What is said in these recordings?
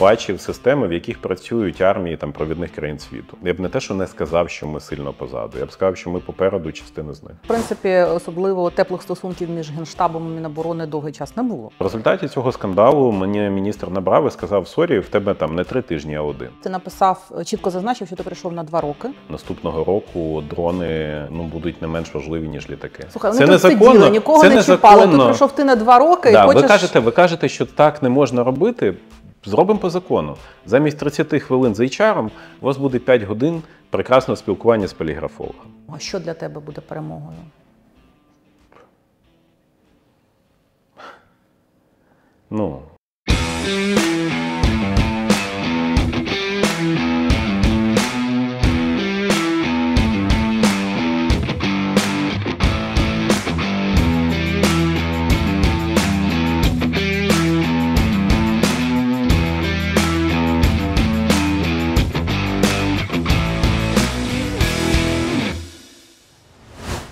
бачив системи, в яких працюють армії там провідних країн світу. Я б не те, що не сказав, що ми сильно позаду. Я б сказав, що ми попереду частини з них. В принципі, особливо теплих стосунків між генштабом і Міноборони довгий час не було. В результаті цього скандалу мені міністр набрав і сказав: Сорі, в тебе там не три тижні, а один. Ти написав чітко зазначив, що ти прийшов на два роки. Наступного року дрони ну будуть не менш важливі ніж літаки. Слухай, це ну, тобто незаконно. Сиділи, нікого це не чіпали. Ти прийшов ти на два роки. Да, і хочеш... Ви кажете, ви кажете, що так не можна робити. Зробимо по закону. Замість 30 хвилин з HR у вас буде 5 годин прекрасного спілкування з поліграфологом. А що для тебе буде перемогою? Ну.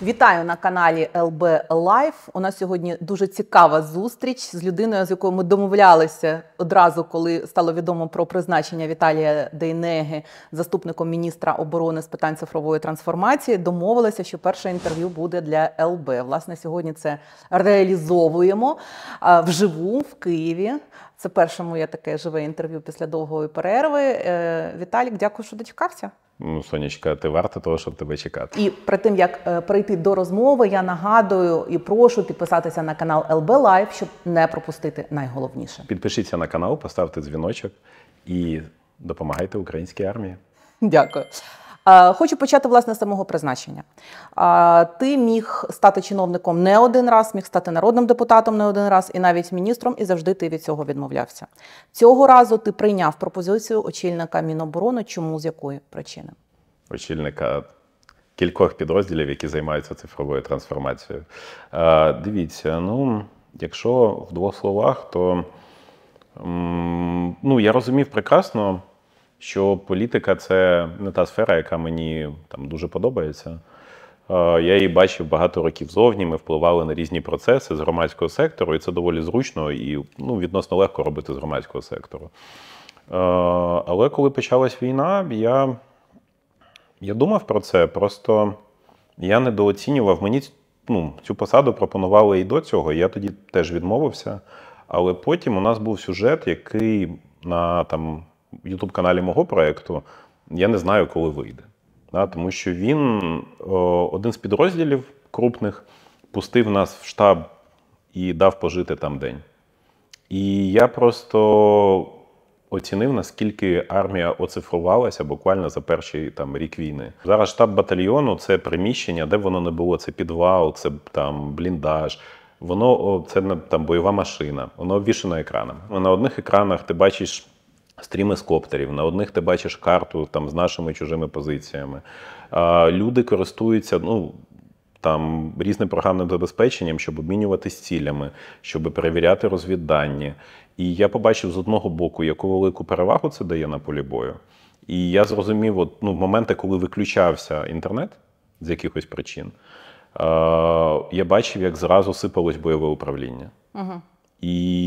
Вітаю на каналі ЛБ Лайф. У нас сьогодні дуже цікава зустріч з людиною, з якою ми домовлялися одразу, коли стало відомо про призначення Віталія Дейнеги, заступником міністра оборони з питань цифрової трансформації. Домовилися, що перше інтерв'ю буде для ЛБ. Власне, сьогодні це реалізовуємо вживу в Києві. Це перше моє таке живе інтерв'ю після довгої перерви. Е, Віталік, дякую, що дочекався. Ну, сонечка, ти варта того, щоб тебе чекати. І перед тим як е, прийти до розмови, я нагадую і прошу підписатися на канал LB Live, щоб не пропустити найголовніше. Підпишіться на канал, поставте дзвіночок і допомагайте українській армії. Дякую. Е, хочу почати власне з самого призначення. Е, ти міг стати чиновником не один раз, міг стати народним депутатом не один раз і навіть міністром, і завжди ти від цього відмовлявся. Цього разу ти прийняв пропозицію очільника Міноборони. Чому з якої причини? Очільника. Кількох підрозділів, які займаються цифровою трансформацією. Е, дивіться, ну, якщо в двох словах, то ну, я розумів прекрасно що політика це не та сфера, яка мені там дуже подобається. Е, я її бачив багато років зовні. Ми впливали на різні процеси з громадського сектору, і це доволі зручно і ну, відносно легко робити з громадського сектору. Е, але коли почалась війна, я я думав про це. Просто я недооцінював. Мені ну, цю посаду пропонували і до цього. Я тоді теж відмовився. Але потім у нас був сюжет, який на там ютуб каналі мого проєкту, я не знаю, коли вийде. Да, Тому що він, о, е, один з підрозділів крупних, пустив нас в штаб і дав пожити там день. І я просто оцінив, наскільки армія оцифрувалася буквально за перший там, рік війни. Зараз штаб батальйону це приміщення, де воно не було, це підвал, це там бліндаж. Воно це там бойова машина, воно обвішено екранами. На одних екранах ти бачиш Стріми з коптерів, на одних ти бачиш карту там з нашими чужими позиціями. А, Люди користуються ну, там, різним програмним забезпеченням, щоб обмінюватися цілями, щоб перевіряти розвіддані. І я побачив з одного боку, яку велику перевагу це дає на полі бою. І я зрозумів, от, ну, моменти, коли виключався інтернет з якихось причин, а, я бачив, як зразу сипалось бойове управління. Угу. І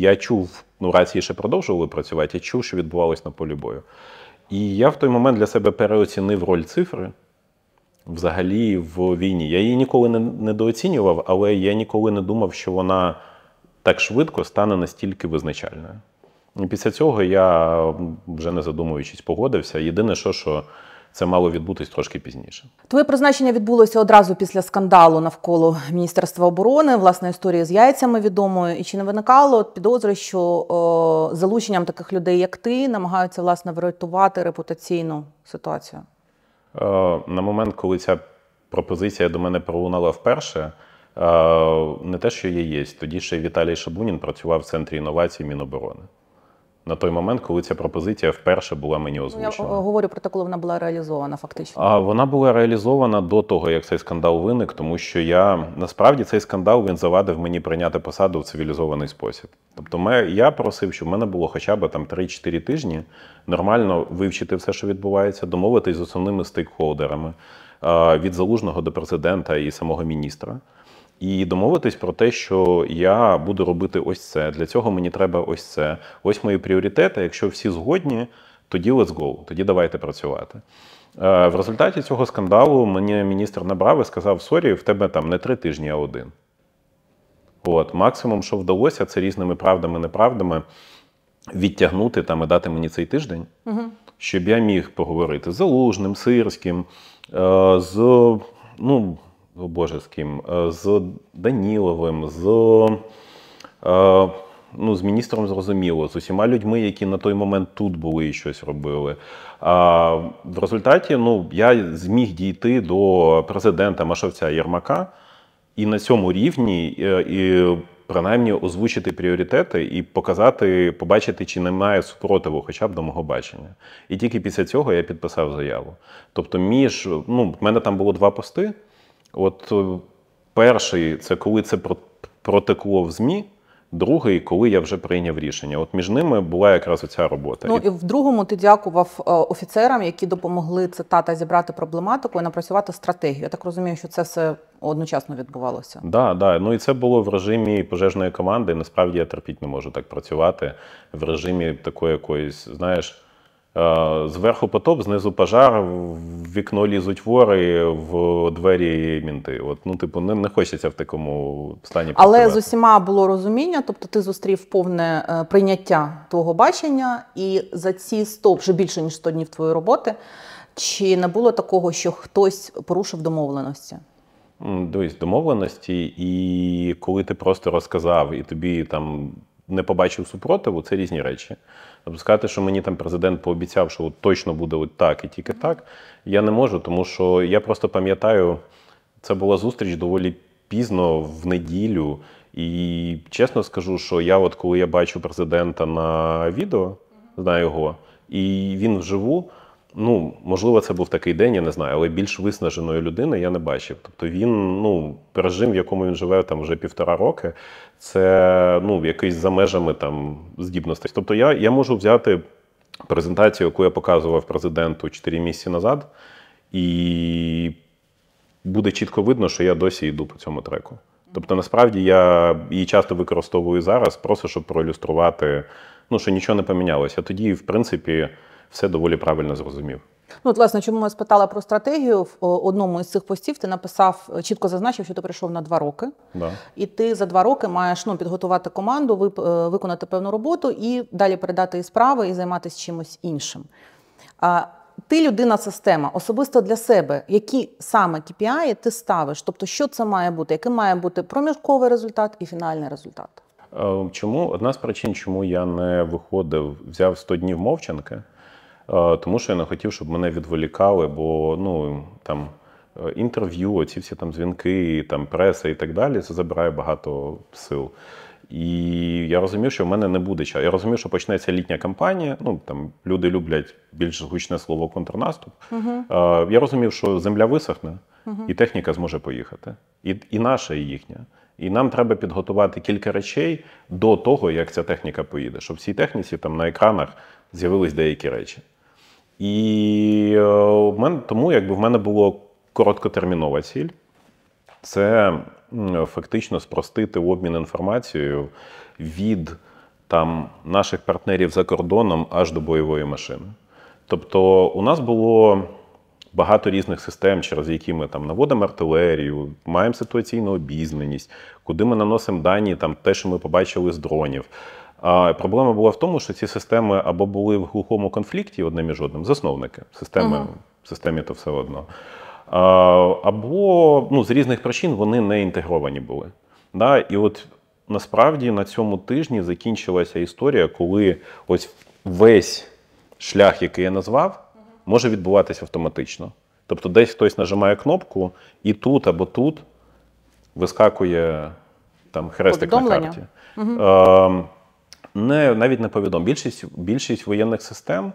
я чув, ну рації ще продовжували працювати, я чув, що відбувалось на полі бою. І я в той момент для себе переоцінив роль цифри взагалі в війні. Я її ніколи не недооцінював, але я ніколи не думав, що вона так швидко стане настільки визначальною. І після цього я вже не задумуючись погодився. Єдине, що, що це мало відбутись трошки пізніше. Твоє призначення відбулося одразу після скандалу навколо міністерства оборони, власна історія з яйцями відомою. І чи не виникало підозри, що о, залученням таких людей, як ти, намагаються власне врятувати репутаційну ситуацію? Е, на момент, коли ця пропозиція до мене пролунала вперше, е, не те, що є, є. Тоді ще Віталій Шабунін працював в центрі інновацій Міноборони на той момент, коли ця пропозиція вперше була мені ну, е, озвучена. Я говорю про те, коли вона була реалізована, фактично. А вона була реалізована до того, як цей скандал виник, тому що я насправді цей скандал він завадив мені прийняти посаду в цивілізований спосіб. Тобто, я просив, щоб в мене було хоча б там 3-4 тижні нормально вивчити все, що відбувається, домовитись з основними стейкхолдерами від залужного до президента і самого міністра і домовитись про те, що я буду робити ось це. Для цього мені треба ось це. Ось мої пріоритети. Якщо всі згодні, тоді let's go, тоді давайте працювати. Е, в результаті цього скандалу мені міністр набрав і сказав: Сорі, в тебе там не три тижні, а один. От, максимум, що вдалося, це різними правдами неправдами відтягнути там і дати мені цей тиждень, угу. щоб я міг поговорити з Залужним, Сирським, е, з ну, Боже, з ким? Е, з Даніловим, з е, ну, з міністром зрозуміло, з усіма людьми, які на той момент тут були і щось робили. А в результаті ну, я зміг дійти до президента Машовця Єрмака і на цьому рівні. Е, і Принаймні озвучити пріоритети і показати, побачити, чи немає супротиву, хоча б до мого бачення. І тільки після цього я підписав заяву. Тобто, між ну в мене там було два пости. От е, перший це коли це протекло в ЗМІ. Другий, коли я вже прийняв рішення, от між ними була якраз оця робота. Ну і в другому ти дякував е, офіцерам, які допомогли цитата зібрати проблематику і напрацювати стратегію. Я так розумію, що це все одночасно відбувалося. Так, да, да. Ну і це було в режимі пожежної команди. Насправді я терпіть не можу так працювати в режимі такої якоїсь, знаєш. Е, зверху потоп, знизу пожар, в вікно лізуть вори, в двері мінти. От ну, типу, не, не хочеться в такому стані. Але працювати. з усіма було розуміння, тобто ти зустрів повне е, прийняття твого бачення, і за ці 100, вже більше ніж 100 днів твоєї роботи. Чи не було такого, що хтось порушив домовленості? Дивись, домовленості, і коли ти просто розказав і тобі там не побачив супротиву, це різні речі. Тобто сказати, що мені там президент пообіцяв, що от точно буде от так і тільки так, я не можу, тому що я просто пам'ятаю, це була зустріч доволі пізно в неділю. І чесно скажу, що я, от коли я бачу президента на відео, знаю його, і він вживу. Ну, можливо, це був такий день, я не знаю, але більш виснаженої людини я не бачив. Тобто він ну, режим, в якому він живе там вже півтора роки, це ну, якийсь за межами там здібностей. Тобто, я я можу взяти презентацію, яку я показував президенту 4 місяці назад, і буде чітко видно, що я досі йду по цьому треку. Тобто, насправді я її часто використовую зараз, просто щоб проілюструвати, ну, що нічого не помінялося. Тоді, в принципі все доволі правильно зрозумів. Ну, от, власне, чому я спитала про стратегію в одному із цих постів. Ти написав, е, чітко зазначив, що ти прийшов на два роки, да. і ти за два роки маєш ну, підготувати команду, е, виконати певну роботу і далі передати їй справи і займатися чимось іншим. А, Ти людина-система, особисто для себе, які саме KPI ти ставиш? Тобто, що це має бути? яким має бути проміжковий результат і фінальний результат? Е, чому одна з причин, чому я не виходив, взяв 100 днів мовчанки? Е, тому що я не хотів, щоб мене відволікали, бо ну там е, інтерв'ю, оці всі там дзвінки, там преса і так далі, це забирає багато сил. І я розумів, що в мене не буде часу. Я розумів, що почнеться літня кампанія. Ну там люди люблять більш гучне слово контрнаступ. uh я розумів, що земля висохне, uh і техніка зможе поїхати. І і наша, і їхня. І нам треба підготувати кілька речей до того, як ця техніка поїде, щоб в цій техніці там на екранах з'явились деякі речі. І е, в мене тому, якби в мене була короткотермінова ціль, це фактично спростити обмін інформацією від там наших партнерів за кордоном аж до бойової машини. Тобто, у нас було. Багато різних систем, через які ми там наводимо артилерію, маємо ситуаційну обізнаність, куди ми наносимо дані, там те, що ми побачили з дронів. А проблема була в тому, що ці системи або були в глухому конфлікті одне між одним, засновники системи uh -huh. системі то все одно. Або ну, з різних причин вони не інтегровані були. Да? І от насправді на цьому тижні закінчилася історія, коли ось весь шлях, який я назвав, може відбуватися автоматично. Тобто, десь хтось нажимає кнопку, і тут або тут вискакує там хрестик на карті. Угу. Е не навіть не повідом. Більшість більшість воєнних систем,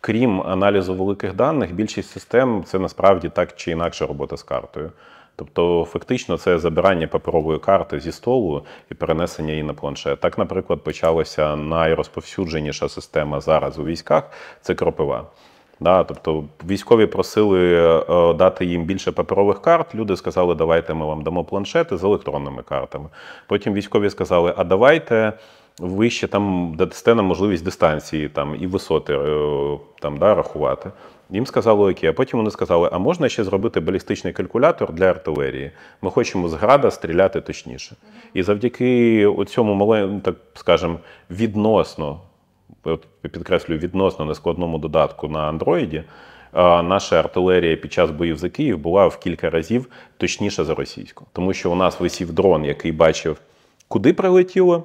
крім аналізу великих даних, більшість систем це насправді так чи інакше робота з картою. Тобто, фактично, це забирання паперової карти зі столу і перенесення її на планшет. Так, наприклад, почалася найрозповсюдженіша система зараз у військах це кропива. Да, Тобто військові просили е, дати їм більше паперових карт. Люди сказали, давайте ми вам дамо планшети з електронними картами. Потім військові сказали, а давайте ви ще там дасте нам можливість дистанції там і висоти е, там да, рахувати. Їм сказали окей, а потім вони сказали, а можна ще зробити балістичний калькулятор для артилерії? Ми хочемо з града стріляти точніше. І завдяки цьому маленькому, так скажемо, відносно, підкреслюю, відносно нескладному додатку на андроїді, е, наша артилерія під час боїв за Київ була в кілька разів точніша за російську, тому що у нас висів дрон, який бачив, куди прилетіло.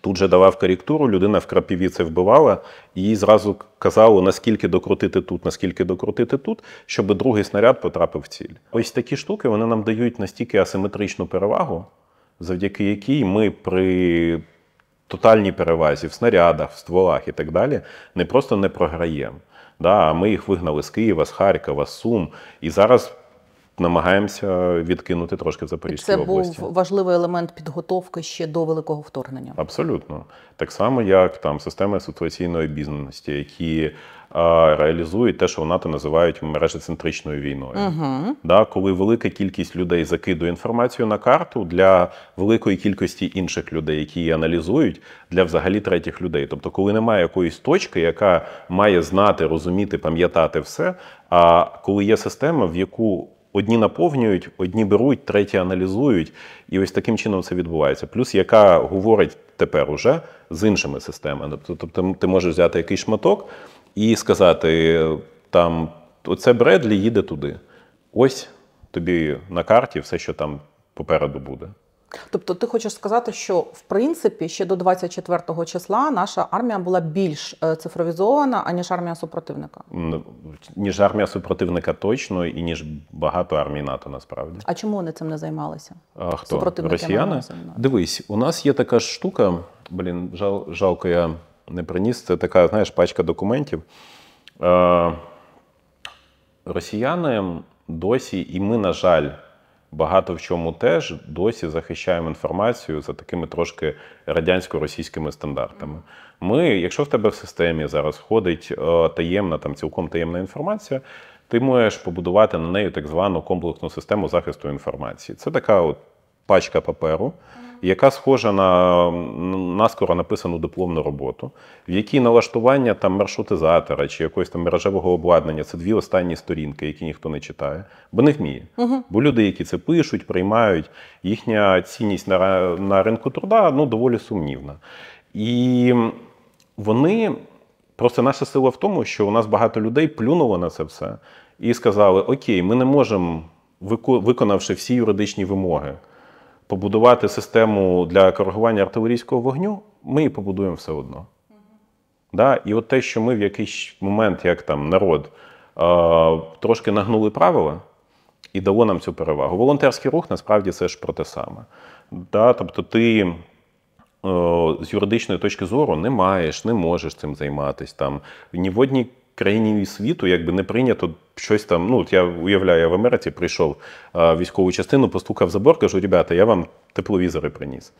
Тут же давав коректуру, людина в крапіві це вбивала, і їй зразу казало, наскільки докрутити тут, наскільки докрутити тут, щоб другий снаряд потрапив в ціль. Ось такі штуки вони нам дають настільки асиметричну перевагу, завдяки якій ми при тотальній перевазі в снарядах, в стволах і так далі не просто не програємо. Да, Ми їх вигнали з Києва, з Харкова, з Сум. І зараз намагаємося відкинути трошки в Запорізькій області. Це був важливий елемент підготовки ще до великого вторгнення. Абсолютно так само, як там система ситуаційної обізнаності, які а, реалізують те, що в НАТО називають мережецентричною війною. Угу. Да, Коли велика кількість людей закидує інформацію на карту для великої кількості інших людей, які її аналізують для взагалі третіх людей. Тобто, коли немає якоїсь точки, яка має знати, розуміти, пам'ятати все. А коли є система, в яку Одні наповнюють, одні беруть, треті аналізують, і ось таким чином це відбувається. Плюс яка говорить тепер уже з іншими системами. Тобто, тобто, ти можеш взяти якийсь шматок і сказати: там оце Бредлі їде туди. Ось тобі на карті все, що там попереду буде. Тобто, ти хочеш сказати, що в принципі ще до 24-го числа наша армія була більш е, цифровізована, аніж армія супротивника? Ніж армія супротивника точно, і ніж багато армій НАТО насправді. А чому вони цим не займалися? А Хто росіяни? Дивись, у нас є така штука. Блін, жал, жалко, я не приніс. Це така, знаєш, пачка документів. Е, росіяни досі, і ми, на жаль багато в чому теж досі захищаємо інформацію за такими трошки радянсько-російськими стандартами. Ми, якщо в тебе в системі зараз ходить е, таємна, там цілком таємна інформація. Ти можеш побудувати на неї так звану комплексну систему захисту інформації. Це така от пачка паперу, яка схожа на наскоро написану дипломну роботу, в якій налаштування там маршрутизатора чи якогось там мережевого обладнання це дві останні сторінки, які ніхто не читає, бо не вміє. Угу. Бо люди, які це пишуть, приймають, їхня цінність на, на ринку труда ну, доволі сумнівна. І вони. Просто наша сила в тому, що у нас багато людей плюнуло на це все і сказали: Окей, ми не можемо, виконавши всі юридичні вимоги побудувати систему для коригування артилерійського вогню, ми і побудуємо все одно. Да? І от те, що ми в якийсь момент, як там народ, е, трошки нагнули правила і дало нам цю перевагу. Волонтерський рух насправді це ж про те саме. Да? Тобто, ти. Е, з юридичної точки зору не маєш, не можеш цим займатися. Там ні в одній країні світу якби не прийнято щось там. Ну, от я уявляю, я в Америці прийшов а, військову частину, постукав забор, кажу, ребята, я вам тепловізори приніс.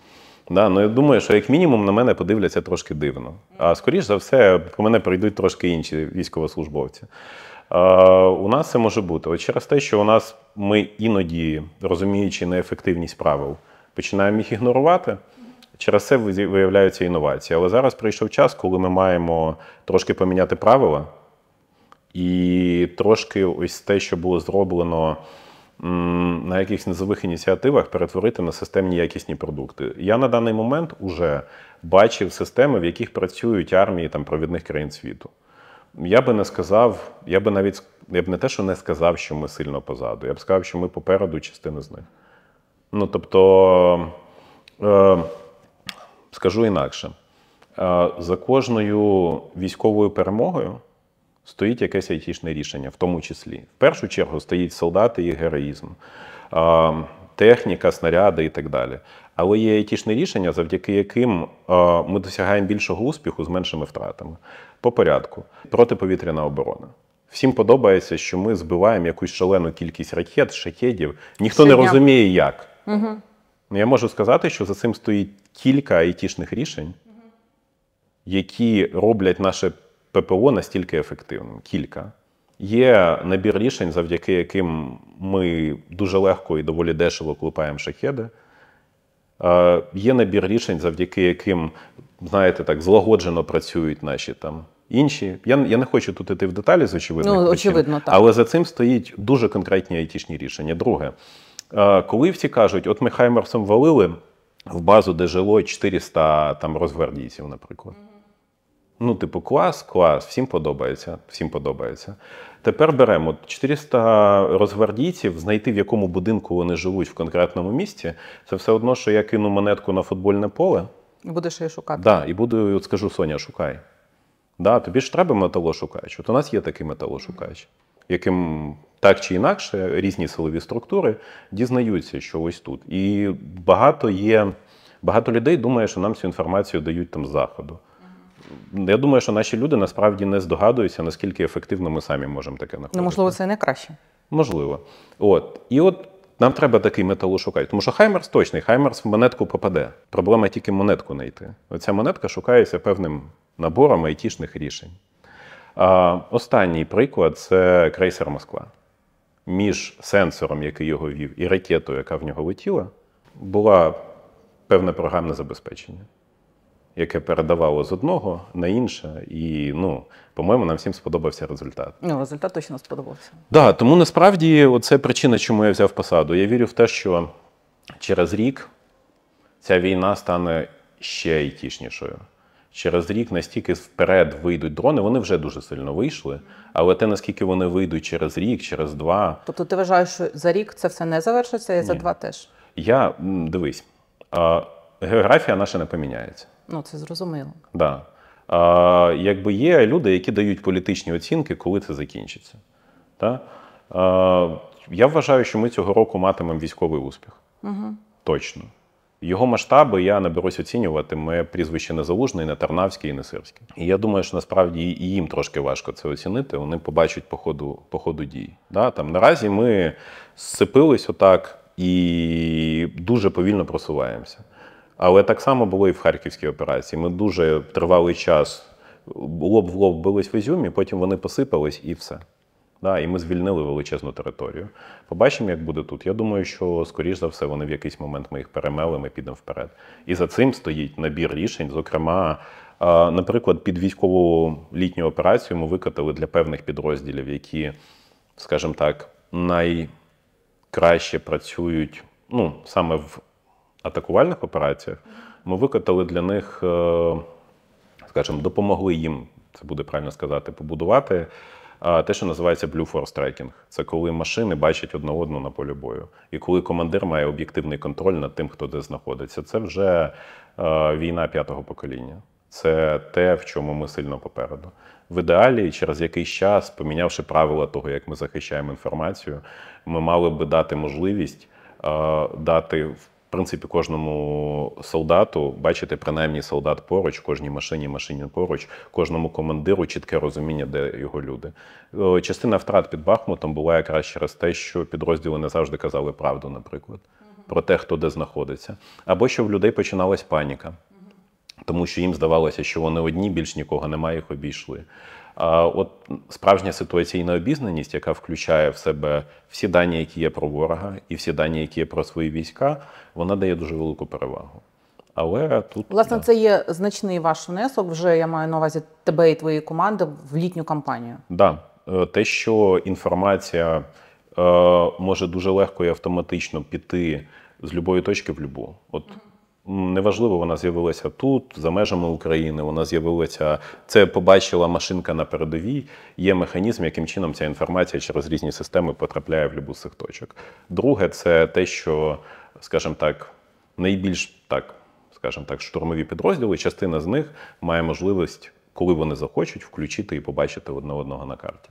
Да, ну я думаю, що як мінімум на мене подивляться трошки дивно. А скоріш за все, по мене прийдуть трошки інші військовослужбовці. А, у нас це може бути. От через те, що у нас ми іноді, розуміючи неефективність правил, починаємо їх ігнорувати. Через це виявляються інновації. Але зараз прийшов час, коли ми маємо трошки поміняти правила, і трошки ось те, що було зроблено на якихось низових ініціативах, перетворити на системні якісні продукти. Я на даний момент уже бачив системи, в яких працюють армії там провідних країн світу. Я би не сказав, я би навіть я б не те, що не сказав, що ми сильно позаду. Я б сказав, що ми попереду частини з них. Ну тобто, е, скажу інакше, е, за кожною військовою перемогою стоїть якесь айтішне рішення, в тому числі. В першу чергу стоїть солдати і героїзм, техніка, снаряди і так далі. Але є айтішне рішення, завдяки яким ми досягаємо більшого успіху з меншими втратами. По порядку, протиповітряна оборона. Всім подобається, що ми збиваємо якусь шалену кількість ракет, шахедів. Ніхто Щодня. не розуміє, як. Угу. Я можу сказати, що за цим стоїть кілька айтішних рішень, які роблять наше ППО настільки ефективним. Кілька. Є набір рішень, завдяки яким ми дуже легко і доволі дешево клепаємо шахеди. є набір рішень, завдяки яким, знаєте, так, злагоджено працюють наші там інші. Я я не хочу тут йти в деталі з очевидних ну, причин, очевидно, так. але за цим стоїть дуже конкретні айтішні рішення. Друге, коли всі кажуть, от ми Хаймерсом валили в базу, де жило 400 там розгвардійців, наприклад. Ну, типу, клас, клас, всім подобається. Всім подобається. Тепер беремо 400 розгвардійців, знайти в якому будинку вони живуть в конкретному місті. Це все одно, що я кину монетку на футбольне поле. І будеш її шукати. Да, І буду, скажу, Соня, шукай. Да, Тобі ж треба металошукач. От у нас є такий металошукач, яким так чи інакше різні силові структури дізнаються, що ось тут. І багато є, багато людей думає, що нам цю інформацію дають там з заходу. Я думаю, що наші люди насправді не здогадуються, наскільки ефективно ми самі можемо таке ну, знаходити. Ну, можливо, це найкраще. Можливо. От. І от нам треба такий металу шукати. Тому що Хаймерс точний, Хаймерс в монетку попаде. Проблема тільки монетку знайти. Оця монетка шукається певним набором айтішних рішень. А, Останній приклад це крейсер Москва. Між сенсором, який його вів, і ракетою, яка в нього летіла, була певне програмне забезпечення яке передавало з одного на інше, і ну по-моєму, нам всім сподобався результат. Ну результат точно сподобався. Так, да, тому насправді це причина, чому я взяв посаду. Я вірю в те, що через рік ця війна стане ще айтішнішою. Через рік настільки вперед вийдуть дрони, вони вже дуже сильно вийшли. Але те, наскільки вони вийдуть через рік, через два. Тобто ти вважаєш, що за рік це все не завершиться, і за два теж? Я дивись, географія наша не поміняється. Ну це зрозуміло. Да. А, Якби є люди, які дають політичні оцінки, коли це закінчиться. Да? А, Я вважаю, що ми цього року матимемо військовий успіх. Угу. Точно. Його масштаби я не берусь оцінювати. Моє прізвище не залужне, не тарнавський, і не сирський. І я думаю, що насправді і їм трошки важко це оцінити. Вони побачать по ходу по ходу дій. Да? Там наразі ми сцепились отак і дуже повільно просуваємося. Але так само було і в харківській операції. Ми дуже тривалий час лоб в лоб бились в Ізюмі, потім вони посипались і все. Да, І ми звільнили величезну територію. Побачимо, як буде тут. Я думаю, що, скоріш за все, вони в якийсь момент ми їх перемели, ми підемо вперед. І за цим стоїть набір рішень. Зокрема, наприклад, під військову літню операцію ми викатили для певних підрозділів, які, скажімо так, найкраще працюють ну, саме в атакувальних операціях, ми викатали для них, е, скажімо, допомогли їм, це буде правильно сказати, побудувати. Е, те, що називається Blue Force Tracking. це коли машини бачать одне одну на полі бою, і коли командир має об'єктивний контроль над тим, хто де знаходиться. Це вже е, війна п'ятого покоління. Це те, в чому ми сильно попереду. В ідеалі, через якийсь час, помінявши правила того, як ми захищаємо інформацію, ми мали би дати можливість е, дати в принципі, кожному солдату бачити принаймні солдат поруч, кожній машині машині поруч, кожному командиру чітке розуміння, де його люди. Е, частина втрат під Бахмутом була якраз через те, що підрозділи не завжди казали правду, наприклад, про те, хто де знаходиться, або що в людей починалась паніка, тому що їм здавалося, що вони одні, більш нікого немає, їх обійшли. От справжня ситуаційна обізнаність, яка включає в себе всі дані, які є про ворога, і всі дані, які є про свої війська, вона дає дуже велику перевагу. Але тут власне да. це є значний ваш внесок. Вже я маю на увазі тебе і твоєї команди в літню кампанію. Да, е, те, що інформація е, може дуже легко і автоматично піти з любої точки в любу. От Ну, неважливо, вона з'явилася тут, за межами України. Вона з'явилася це. Побачила машинка на передовій. Є механізм, яким чином ця інформація через різні системи потрапляє в любу з цих точок. Друге, це те, що, скажімо так, найбільш так, скажімо так, штурмові підрозділи. Частина з них має можливість, коли вони захочуть, включити і побачити одне одного на карті.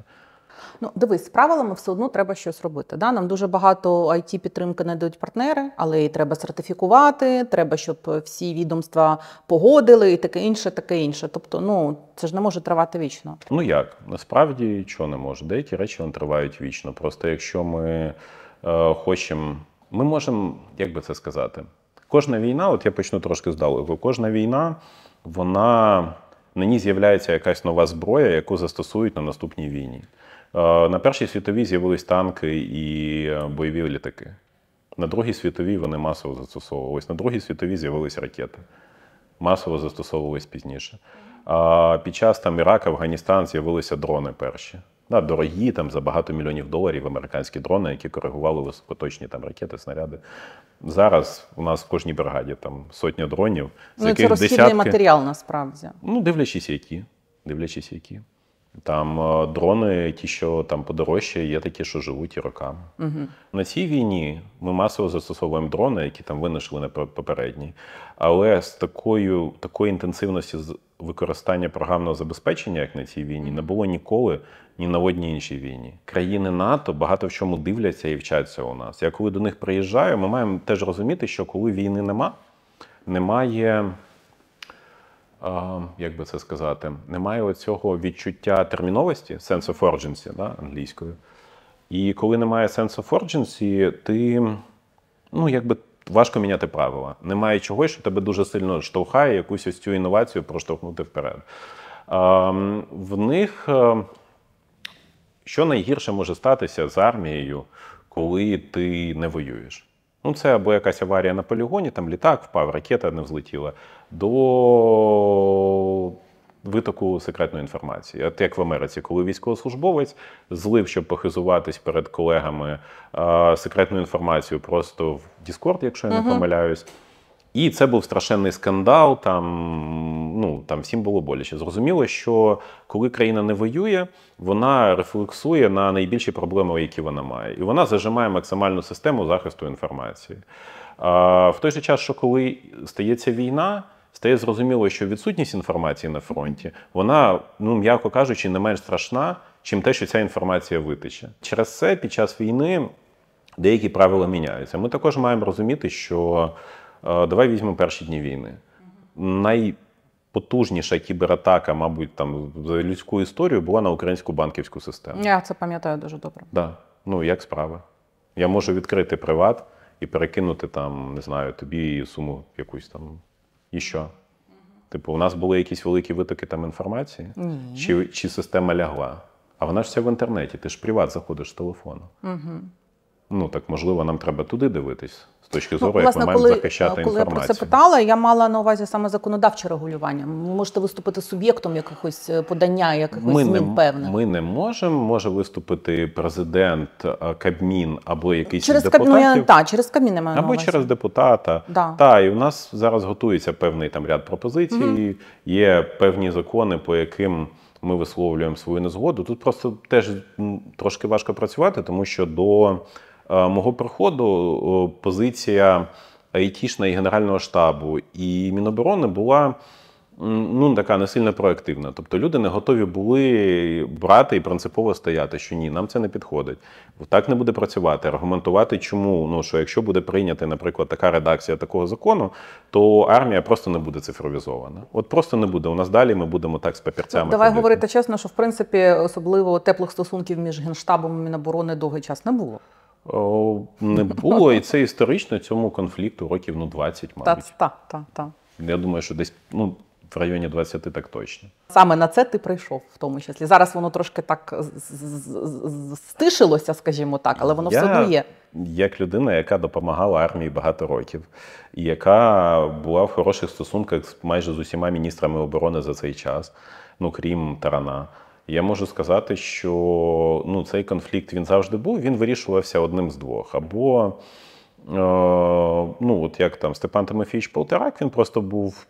Ну, дивись, з правилами все одно треба щось робити. Да? Нам дуже багато it підтримки надають партнери, але її треба сертифікувати, треба, щоб всі відомства погодили, і таке інше, таке інше. Тобто, ну це ж не може тривати вічно. Ну як насправді чого не може? Деякі речі вони тривають вічно. Просто якщо ми е, хочемо, ми можемо, як би це сказати, кожна війна, от я почну трошки здалеку, кожна війна, вона на ній з'являється якась нова зброя, яку застосують на наступній війні. Е, на першій світовій з'явились танки і е, бойові літаки. На другій світовій вони масово застосовувалися. На другій світовій з'явилися ракети. Масово застосовувалися пізніше. А під час там Ірак, Афганістан з'явилися дрони перші. Да, Дорогі там за багато мільйонів доларів американські дрони, які коригували високоточні там ракети, снаряди. Зараз у нас в кожній бригаді там сотня дронів. з ну, яких Це розхідний десятки... матеріал насправді. Ну, дивлячись, які. Дивлячись, які. Там е, дрони, ті, що там подорожчі, є такі, що живуть і роками. Угу. На цій війні ми масово застосовуємо дрони, які там винайшли на попередній. Але з такою такої інтенсивності використання програмного забезпечення, як на цій війні, не було ніколи ні на одній іншій війні. Країни НАТО багато в чому дивляться і вчаться у нас. Я коли до них приїжджаю, ми маємо теж розуміти, що коли війни нема, немає як би це сказати, немає оцього відчуття терміновості, sense of urgency, да, англійською. І коли немає sense of urgency, ти ну, якби важко міняти правила. Немає чогось, що тебе дуже сильно штовхає, якусь ось цю інновацію проштовхнути вперед. В них е, що найгірше може статися з армією, коли ти не воюєш? Ну, це або якась аварія на полігоні, там літак впав, ракета не взлетіла, до витоку секретної інформації. От як в Америці, коли військовослужбовець злив, щоб похизуватись перед колегами секретну інформацію просто в Діскорд, якщо я не помиляюсь. І це був страшенний скандал. Там ну там всім було боляче. Зрозуміло, що коли країна не воює, вона рефлексує на найбільші проблеми, які вона має, і вона зажимає максимальну систему захисту інформації. А, В той же час, що коли стається війна. Стає зрозуміло, що відсутність інформації на фронті, вона, ну м'яко кажучи, не менш страшна, чим те, що ця інформація витече. Через це під час війни деякі правила міняються. Ми також маємо розуміти, що Е, давай візьмемо перші дні війни. Найпотужніша кібератака, мабуть, там за людську історію була на українську банківську систему. Я це пам'ятаю дуже добре. Да. Ну як справа? Я можу відкрити приват і перекинути там, не знаю, тобі суму якусь там і що. Типу, у нас були якісь великі витоки там інформації, Ні. чи чи система лягла. А вона ж вся в інтернеті, ти ж приват заходиш з телефону. Угу. Ну так можливо, нам треба туди дивитись з точки ну, зору, ну, власне, як ми коли, маємо захищати коли е, інформацію. Коли я про це питала, я мала на увазі саме законодавче регулювання. Ви можете виступити суб'єктом якогось е, подання, якихось ми змін певних. Ми не можемо. Може виступити президент, е, Кабмін або якийсь через депутатів. Каб... Ну, я, та, через Кабмін не маю або на увазі. через депутата. Да. Та і у нас зараз готується певний там ряд пропозицій. Угу. Є певні закони, по яким. Ми висловлюємо свою незгоду. Тут просто теж трошки важко працювати, тому що до Е, мого приходу позиція айтішна і Генерального штабу і Міноборони була ну така не сильно проактивна. Тобто люди не готові були брати і принципово стояти, що ні, нам це не підходить. Так не буде працювати, аргументувати, чому ну що якщо буде прийняти, наприклад, така редакція такого закону, то армія просто не буде цифровізована. От просто не буде. У нас далі ми будемо так з папірцями. Ну, давай ходити. говорити чесно, що в принципі особливо теплих стосунків між генштабом і Міноборони довгий час не було. Не було, і це історично цьому конфлікту років ну 20, мабуть. Так, так, так. Я думаю, що десь ну в районі 20 так точно. Саме на це ти прийшов, в тому числі. Зараз воно трошки так стишилося, скажімо так, але воно Я, все одно є. Як людина, яка допомагала армії багато років, і яка була в хороших стосунках майже з усіма міністрами оборони за цей час, ну крім Тарана. Я можу сказати, що ну, цей конфлікт він завжди був, він вирішувався одним з двох. Або, е, ну, от як там Степан Тимофійович Полтерак, він просто був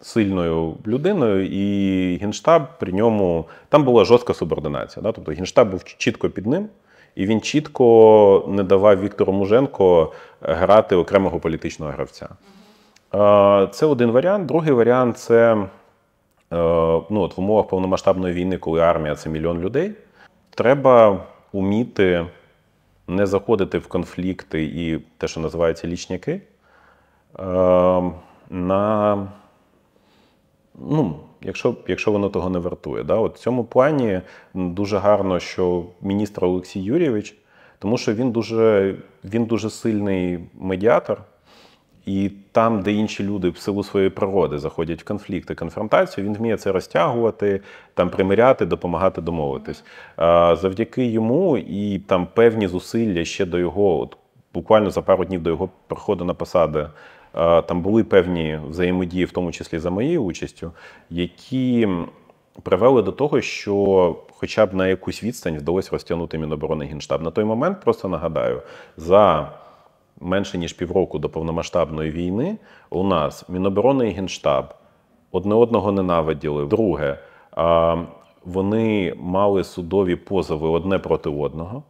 сильною людиною, і Генштаб при ньому там була жорстка субординація. Да? Тобто Генштаб був чітко під ним. І він чітко не давав Віктору Муженко грати окремого політичного гравця. Е, це один варіант. Другий варіант це Е, ну от в умовах повномасштабної війни, коли армія це мільйон людей, треба уміти не заходити в конфлікти і те, що називається лічняки, е, на ну, Якщо якщо воно того не вартує. Да? От В цьому плані дуже гарно, що міністр Олексій Юрійович, тому що він дуже він дуже сильний медіатор, і там, де інші люди в силу своєї природи заходять в конфлікти, конфронтацію, він вміє це розтягувати, там примиряти, допомагати домовитись. А, Завдяки йому і там певні зусилля ще до його, от буквально за пару днів до його приходу на посади, а, там були певні взаємодії, в тому числі за моєю участю, які привели до того, що хоча б на якусь відстань вдалося розтягнути Міноборони Генштаб. На той момент просто нагадаю, за менше ніж півроку до повномасштабної війни у нас Міноборони і Генштаб одне одного ненавиділи. Друге, вони мали судові позови одне проти одного.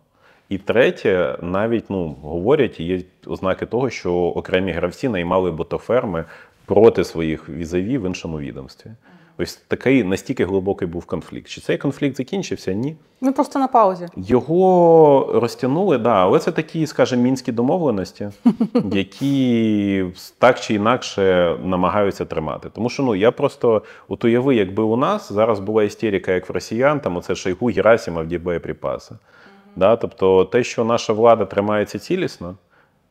І третє, навіть ну говорять, є ознаки того, що окремі гравці наймали ботоферми проти своїх візаві в іншому відомстві. Ось такий настільки глибокий був конфлікт. Чи цей конфлікт закінчився? Ні. Він просто на паузі. Його розтягнули, да, але це такі, скажімо, мінські домовленості, які так чи інакше намагаються тримати. Тому що ну я просто от уяви, якби у нас зараз була істерика, як в росіян, там оце Шойгу, Герасимов, де боєприпаси. Да, Тобто те, що наша влада тримається цілісно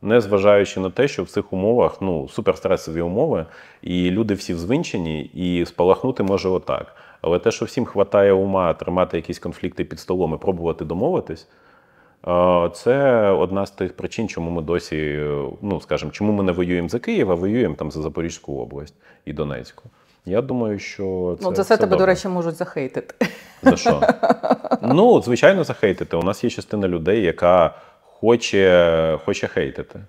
незважаючи на те, що в цих умовах ну суперстресові умови, і люди всі звинчені, і спалахнути може отак. Але те, що всім вистачає ума тримати якісь конфлікти під столом і пробувати домовитись, е, це одна з тих причин, чому ми досі, е, ну скажімо, чому ми не воюємо за Київ, а воюємо там за Запорізьку область і Донецьку. Я думаю, що ну, це. Ну, за це тебе, добре. до речі, можуть захейтити. За що? Ну, звичайно, захейтити. У нас є частина людей, яка хоче хоче хейтити.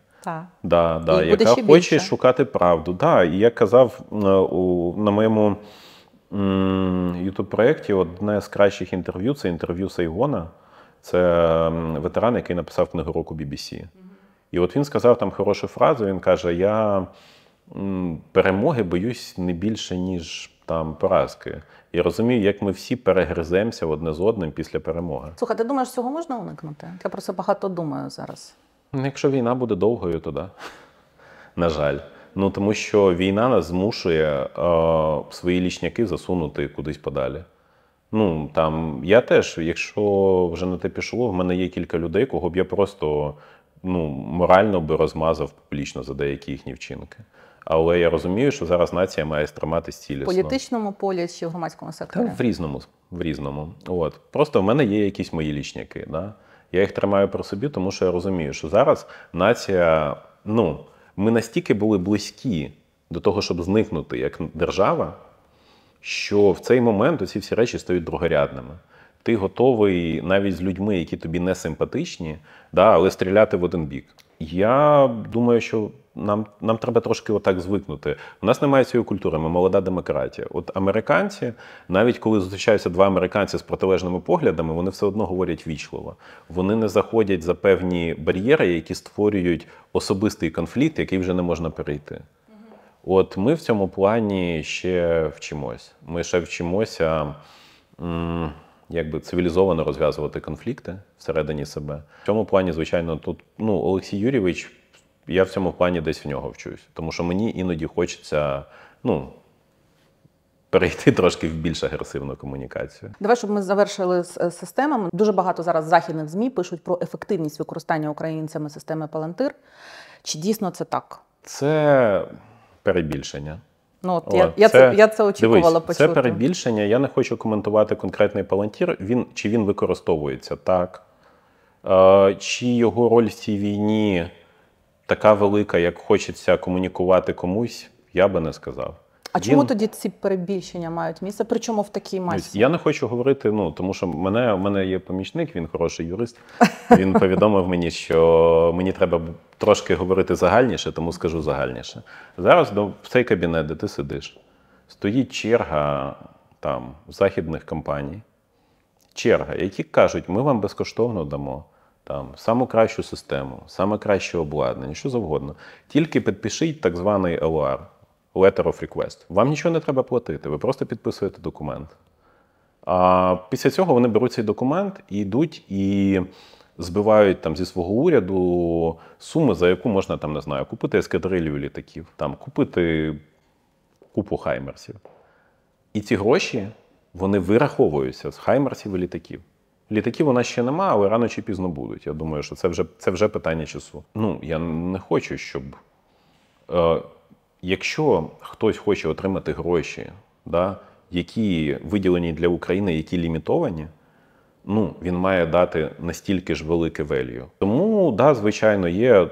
Да, да, і Яка хоче більше. шукати правду. Да, І як казав е, у, на моєму youtube проєкті одне з кращих інтерв'ю це інтерв'ю Сайгона. Це ветеран, який написав книгу року BBC. І от він сказав там хорошу фразу: він каже: Я перемоги боюсь не більше, ніж там поразки. Я розумію, як ми всі перегриземося одне з одним після перемоги. Слухай, ти думаєш, цього можна уникнути? Я про це багато думаю зараз. Ну, якщо війна буде довгою, то да. На жаль. Ну тому що війна нас змушує е, свої лічняки засунути кудись подалі. Ну там я теж, якщо вже на те пішло, в мене є кілька людей, кого б я просто ну, морально би розмазав публічно за деякі їхні вчинки. Але я розумію, що зараз нація має стриматись цілісно. В політичному полі чи в громадському секторі? Так, в різному. В різному. От. Просто в мене є якісь мої лічники. Да? Я їх тримаю про собі, тому що я розумію, що зараз нація, ну, ми настільки були близькі до того, щоб зникнути як держава, що в цей момент оці всі речі стають другорядними. Ти готовий навіть з людьми, які тобі не симпатичні, да, але стріляти в один бік. Я думаю, що нам нам треба трошки отак звикнути. У нас немає цієї культури, ми молода демократія. От американці, навіть коли зустрічаються два американці з протилежними поглядами, вони все одно говорять вічливо. Вони не заходять за певні бар'єри, які створюють особистий конфлікт, який вже не можна перейти. От ми в цьому плані ще вчимось. Ми ще вчимося якби цивілізовано розв'язувати конфлікти всередині себе. В цьому плані, звичайно, тут ну Олексій Юрійович, я в цьому плані десь в нього вчусь, тому що мені іноді хочеться, ну. Перейти трошки в більш агресивну комунікацію. Давай, щоб ми завершили з е, системами. Дуже багато зараз західних змі пишуть про ефективність використання українцями системи Палантир. Чи дійсно це так? Це перебільшення. Ну, от О, я я це, це я це очікувала дивись, почути. Це перебільшення. Я не хочу коментувати конкретний палантір. Він чи він використовується так? Е, Чи його роль в цій війні така велика, як хочеться комунікувати комусь, я би не сказав. А чому він... тоді ці перебільшення мають місце? Причому в такій масі? Я не хочу говорити. Ну тому що мене у мене є помічник, він хороший юрист. Він повідомив мені, що мені треба трошки говорити загальніше, тому скажу загальніше. Зараз до в цей кабінет, де ти сидиш, стоїть черга там західних компаній. Черга, які кажуть, ми вам безкоштовно дамо там саму кращу систему, саме краще обладнання, що завгодно. Тільки підпишіть так званий ЛОАР letter of request. Вам нічого не треба платити, ви просто підписуєте документ. А після цього вони беруть цей документ і йдуть і збивають там зі свого уряду суми, за яку можна там не знаю, купити ескадрилью літаків, там купити купу хаймерсів. І ці гроші вони вираховуються з хаймерсів і літаків. Літаків у нас ще нема, але рано чи пізно будуть. Я думаю, що це вже це вже питання часу. Ну я не хочу, щоб е, Якщо хтось хоче отримати гроші, да, які виділені для України, які лімітовані, ну, він має дати настільки ж велике велію. Тому, да, звичайно, є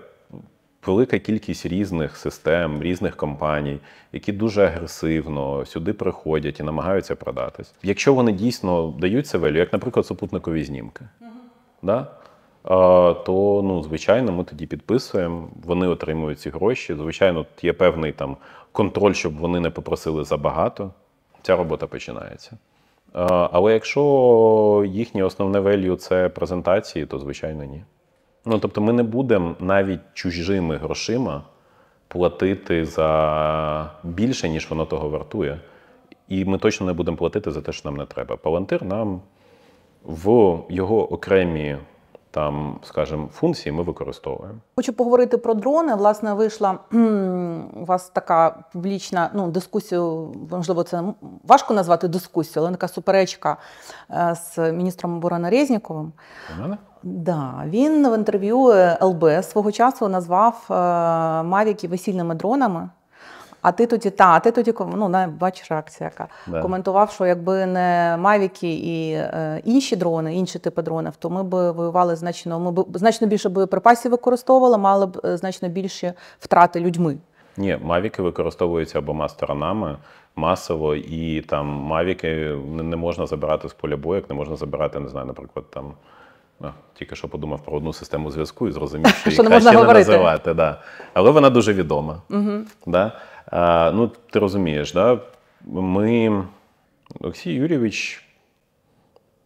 велика кількість різних систем, різних компаній, які дуже агресивно сюди приходять і намагаються продатись. Якщо вони дійсно дають це велію, як, наприклад, супутникові знімки. Да? то ну, звичайно, ми тоді підписуємо, вони отримують ці гроші. Звичайно, є певний там контроль, щоб вони не попросили забагато. Ця робота починається. Але якщо їхнє основне value – це презентації, то звичайно ні. Ну тобто, ми не будемо навіть чужими грошима платити за більше, ніж воно того вартує. І ми точно не будемо платити за те, що нам не треба. Палантир нам в його окремі там, скажімо, функції ми використовуємо. Хочу поговорити про дрони. Власне, вийшла у вас така публічна ну, дискусія, можливо, це важко назвати дискусію, але така суперечка е, з міністром оборони Резніковим. Да, Він в інтерв'ю ЛБ свого часу назвав е, Мавіки весільними дронами а ти тоді та, а ти тоді ну, не, бачиш реакція, яка да. коментував, що якби не Мавіки і е, інші дрони, інші типи дронів, то ми б воювали значно. Ми б значно більше боєприпасів використовували, мали б е, значно більше втрати людьми. Ні, мавіки використовуються обома сторонами масово, і там мавіки не можна забирати з поля бою, як не можна забирати, не знаю, наприклад, там. Тільки що подумав про одну систему зв'язку і зрозумів, що її краще не, не називати. Да. Але вона дуже відома. Угу. Да? Ну, ти розумієш, да? ми. Олексій Юрійович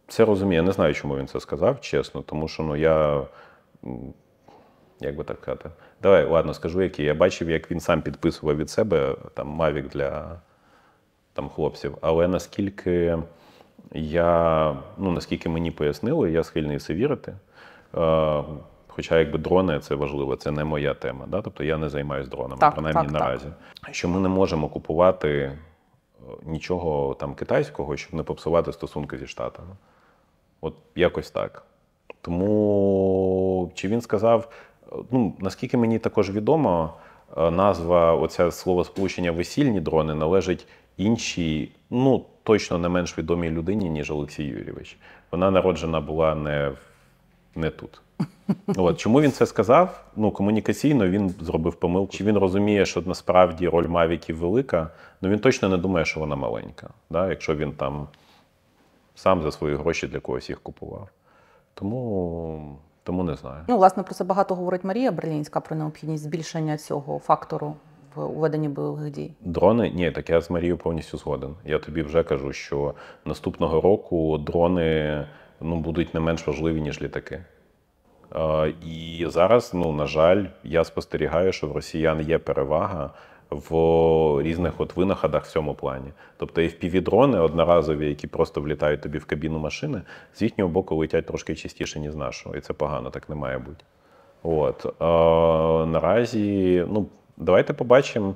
це розуміє. Я не знаю, чому він це сказав, чесно, тому що ну, я. Як би так казати, Давай, ладно, скажу, який. Я бачив, як він сам підписував від себе там Mavic для там, хлопців. Але наскільки я, ну, наскільки мені пояснили, я схильний це вірити. Хоча якби дрони це важливо, це не моя тема. Да? Тобто я не займаюся дронами, так, принаймні так, наразі. Так. Що ми не можемо купувати е, нічого там китайського, щоб не попсувати стосунки зі штатами. От якось так. Тому чи він сказав, е, ну наскільки мені також відомо, е, назва слово сполучення весільні дрони належить іншій, ну точно не менш відомій людині, ніж Олексій Юрійович. Вона народжена була не, не тут. От чому він це сказав? Ну комунікаційно він зробив помилку. Чи він розуміє, що насправді роль Мавіків велика? Ну він точно не думає, що вона маленька, да? якщо він там сам за свої гроші для когось їх купував. Тому. Тому не знаю. Ну, власне, про це багато говорить Марія Берлінська про необхідність збільшення цього фактору в уведенні бойових дій. Дрони ні, так я з Марією повністю згоден. Я тобі вже кажу, що наступного року дрони ну, будуть не менш важливі, ніж літаки. І зараз, ну на жаль, я спостерігаю, що в росіян є перевага. В різних от винаходах в цьому плані, тобто FPV-дрони одноразові, які просто влітають тобі в кабіну машини, з їхнього боку летять трошки частіше, ніж з нашого, і це погано, так не має бути. От е, наразі, ну давайте побачимо,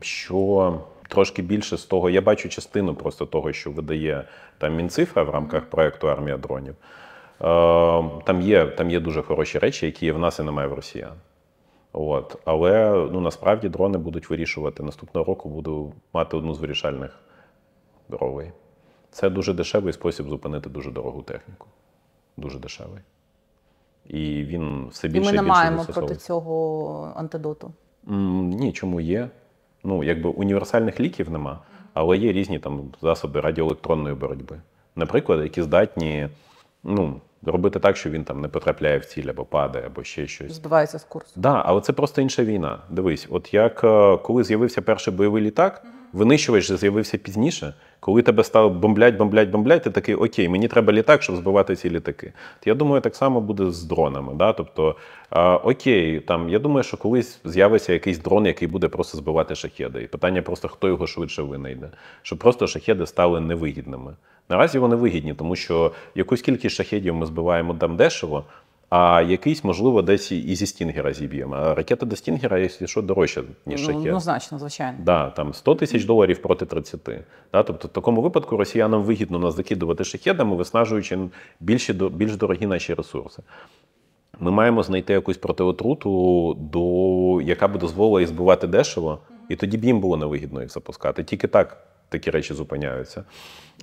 що трошки більше з того. Я бачу частину просто того, що видає там мінцифра в рамках проєкту армія дронів. Е, там є там є дуже хороші речі, які в нас і немає в росіян. От. Але ну, насправді дрони будуть вирішувати. Наступного року буду мати одну з вирішальних ролей. Це дуже дешевий спосіб зупинити дуже дорогу техніку. Дуже дешевий. І він все більше. І ми не маємо проти цього антидоту. М, ні, чому є? Ну, якби універсальних ліків нема, але є різні там засоби радіоелектронної боротьби. Наприклад, які здатні ну. Робити так, що він там не потрапляє в ціль або падає, або ще щось. Збивається з курсу. Так, да, але це просто інша війна. Дивись, от як е, коли з'явився перший бойовий літак, винищувач з'явився пізніше, коли тебе стало бомблять, бомблять, бомблять, ти такий окей, мені треба літак, щоб збивати ці літаки. От я думаю, так само буде з дронами. Да? Тобто, окей, там я думаю, що колись з'явиться якийсь дрон, який буде просто збивати шахеди. І питання просто хто його швидше винайде, щоб просто шахеди стали невигідними. Наразі вони вигідні, тому що якусь кількість шахедів ми збиваємо там дешево, а якийсь, можливо, десь і зі стінгера зіб'ємо. А ракета до стінгера, якщо що, дорожча, ніж Ну, ракета. Однозначно, звичайно. Да, там 100 тисяч доларів проти 30. Да, тобто, в такому випадку росіянам вигідно нас закидувати шахедами, виснажуючи більші, більш дорогі наші ресурси. Ми маємо знайти якусь протиотруту, до яка би дозволила і збивати дешево, і тоді б їм було невигідно їх запускати. Тільки так такі речі зупиняються.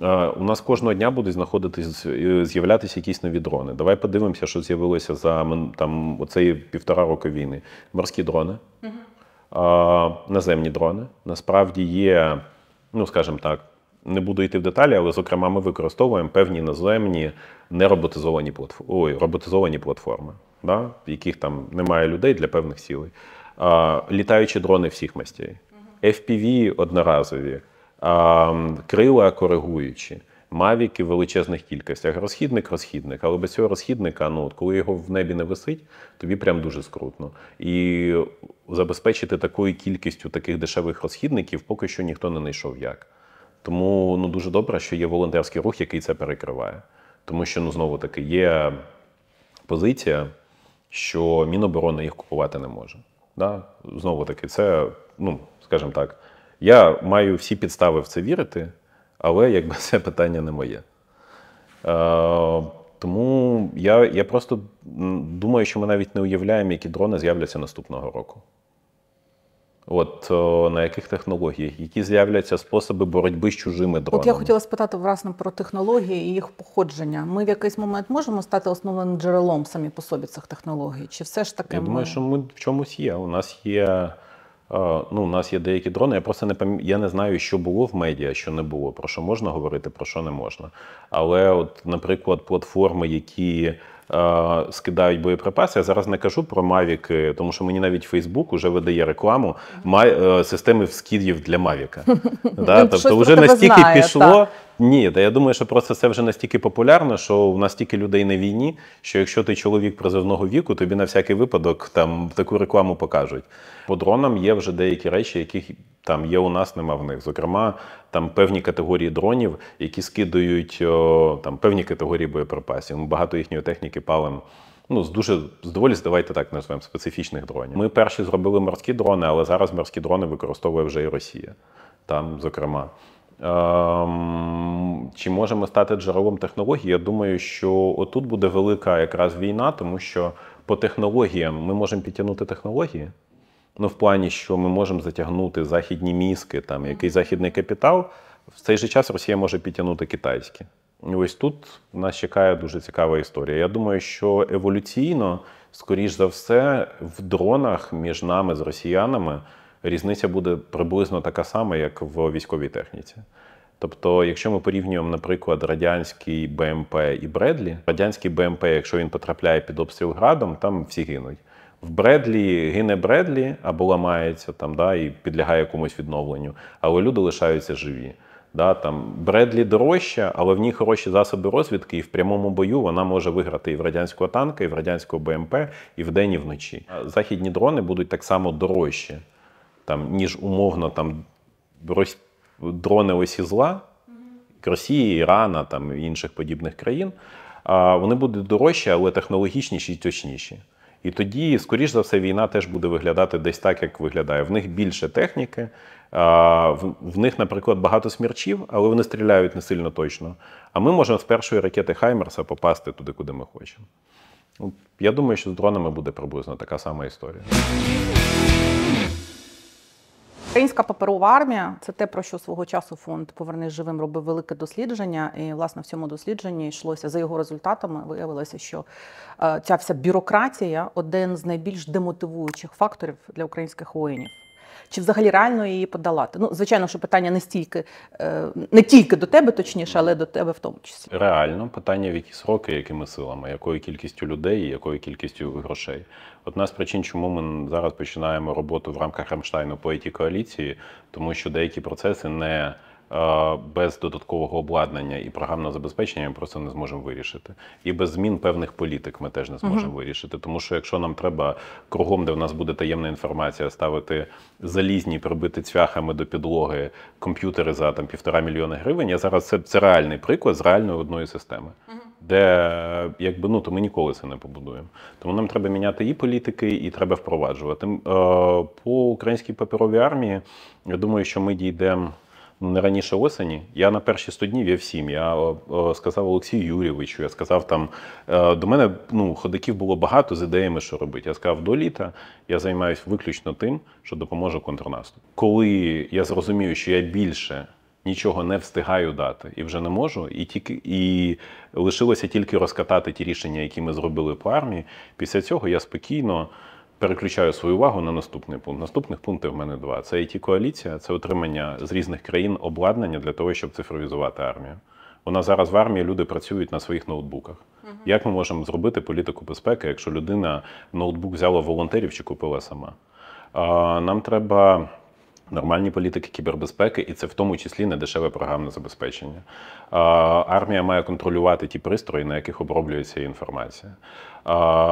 Е, у нас кожного дня будуть знаходитись е, з'являтися якісь нові дрони. Давай подивимося, що з'явилося за там оцеї півтора року війни. Морські дрони, угу. наземні дрони. Насправді є, ну скажімо так. Не буду йти в деталі, але зокрема, ми використовуємо певні наземні нероботизовані платформи, ой, роботизовані платформи, да? в яких там немає людей для певних цілей. А, Літаючі дрони всіх мастей, FPV одноразові, крила коригуючі. Мавіки в величезних кількостях. Розхідник, розхідник, але без цього розхідника, ну коли його в небі не висить, тобі прям дуже скрутно. І забезпечити такою кількістю таких дешевих розхідників поки що ніхто не знайшов як. Тому ну дуже добре, що є волонтерський рух, який це перекриває. Тому що ну знову таки є позиція, що Міноборони їх купувати не може. Да? Знову таки, це, ну скажімо так. Я маю всі підстави в це вірити, але якби це питання не моє. Е, тому я я просто думаю, що ми навіть не уявляємо, які дрони з'являться наступного року. От о, е, на яких технологіях, які з'являться способи боротьби з чужими дронами? От я хотіла спитати власне про технології і їх походження. Ми в якийсь момент можемо стати основним джерелом самі по собі цих технологій? Чи все ж таки? Я ми... думаю, що ми в чомусь є. У нас є. Е, ну, у нас є деякі дрони. Я просто не пам... я не знаю, що було в медіа, що не було, про що можна говорити, про що не можна. Але, от, наприклад, платформи, які е, скидають боєприпаси, я зараз не кажу про Mavic, тому що мені навіть Facebook вже видає рекламу е, системи вскидів для Мавіка. Ну, тобто вже настільки пішло, ні, та я думаю, що просто це вже настільки популярно, що у нас тільки людей на війні, що якщо ти чоловік призовного віку, тобі на всякий випадок там таку рекламу покажуть. По дронам є вже деякі речі, яких там є у нас, нема в них. Зокрема, там певні категорії дронів, які скидують о, там певні категорії боєприпасів. Ми багато їхньої техніки палимо. Ну, з дуже з доволі, давайте так назвемо специфічних дронів. Ми перші зробили морські дрони, але зараз морські дрони використовує вже і Росія, там, зокрема. Ем, чи можемо стати джерелом технологій? Я думаю, що отут буде велика якраз війна, тому що по технологіям ми можемо підтягнути технології. Ну, в плані, що ми можемо затягнути західні мізки, там який західний капітал, в цей же час Росія може підтягнути китайські. ось тут нас чекає дуже цікава історія. Я думаю, що еволюційно, скоріш за все, в дронах між нами з росіянами різниця буде приблизно така сама, як в військовій техніці. Тобто, якщо ми порівнюємо, наприклад, радянський БМП і Бредлі, радянський БМП, якщо він потрапляє під обстріл градом, там всі гинуть. В Бредлі гине Бредлі або ламається там, да, і підлягає якомусь відновленню, але люди лишаються живі. Да, там Бредлі дорожча, але в ній хороші засоби розвідки, і в прямому бою вона може виграти і в радянського танка, і в радянського БМП, і вдень, і вночі. Західні дрони будуть так само дорожчі там, ніж умовно там дрони осі зла Росії, Ірана там, і інших подібних країн, а вони будуть дорожчі, але технологічніші і точніші. І тоді, скоріш за все, війна теж буде виглядати десь так, як виглядає. В них більше техніки, в них, наприклад, багато смірчів, але вони стріляють не сильно точно. А ми можемо з першої ракети Хаймерса попасти туди, куди ми хочемо. Ну, я думаю, що з дронами буде приблизно така сама історія. Українська паперова армія це те, про що свого часу фонд Повернись живим робив велике дослідження. І, власне, в цьому дослідженні йшлося за його результатами. Виявилося, що е, ця вся бюрократія один з найбільш демотивуючих факторів для українських воїнів. Чи взагалі реально її подолати? Ну, звичайно, що питання не стільки е, не тільки до тебе, точніше, але до тебе в тому числі. Реально питання в які сроки, якими силами, якою кількістю людей, якою кількістю грошей. Одна з причин, чому ми зараз починаємо роботу в рамках Рамштайну по it коаліції, тому що деякі процеси не е, без додаткового обладнання і програмного забезпечення ми просто не зможемо вирішити. І без змін певних політик ми теж не зможемо uh -huh. вирішити. Тому що якщо нам треба кругом, де в нас буде таємна інформація, ставити залізні, прибити цвяхами до підлоги комп'ютери за там півтора мільйона гривень. Я зараз це це реальний приклад з реальної одної системи. Uh -huh де якби ну то ми ніколи це не побудуємо. Тому нам треба міняти і політики, і треба впроваджувати. Е, по українській паперовій армії я думаю, що ми дійдемо. Ну, не раніше осені. Я на перші 100 днів я всім. Я о, е, о, сказав Олексію Юрійовичу, я сказав там е, до мене ну, ходаків було багато з ідеями, що робити. Я сказав, до літа я займаюся виключно тим, що допоможе контрнаступу. Коли я зрозумію, що я більше нічого не встигаю дати і вже не можу. І тільки і лишилося тільки розкатати ті рішення, які ми зробили по армії. Після цього я спокійно. Переключаю свою увагу на наступний пункт. Наступних пунктів в мене два: це і ті коаліція, це отримання з різних країн обладнання для того, щоб цифровізувати армію. Вона зараз в армії люди працюють на своїх ноутбуках. Угу. Як ми можемо зробити політику безпеки, якщо людина ноутбук взяла волонтерів чи купила сама? Нам треба Нормальні політики кібербезпеки, і це в тому числі не дешеве програмне забезпечення. Армія має контролювати ті пристрої, на яких оброблюється інформація.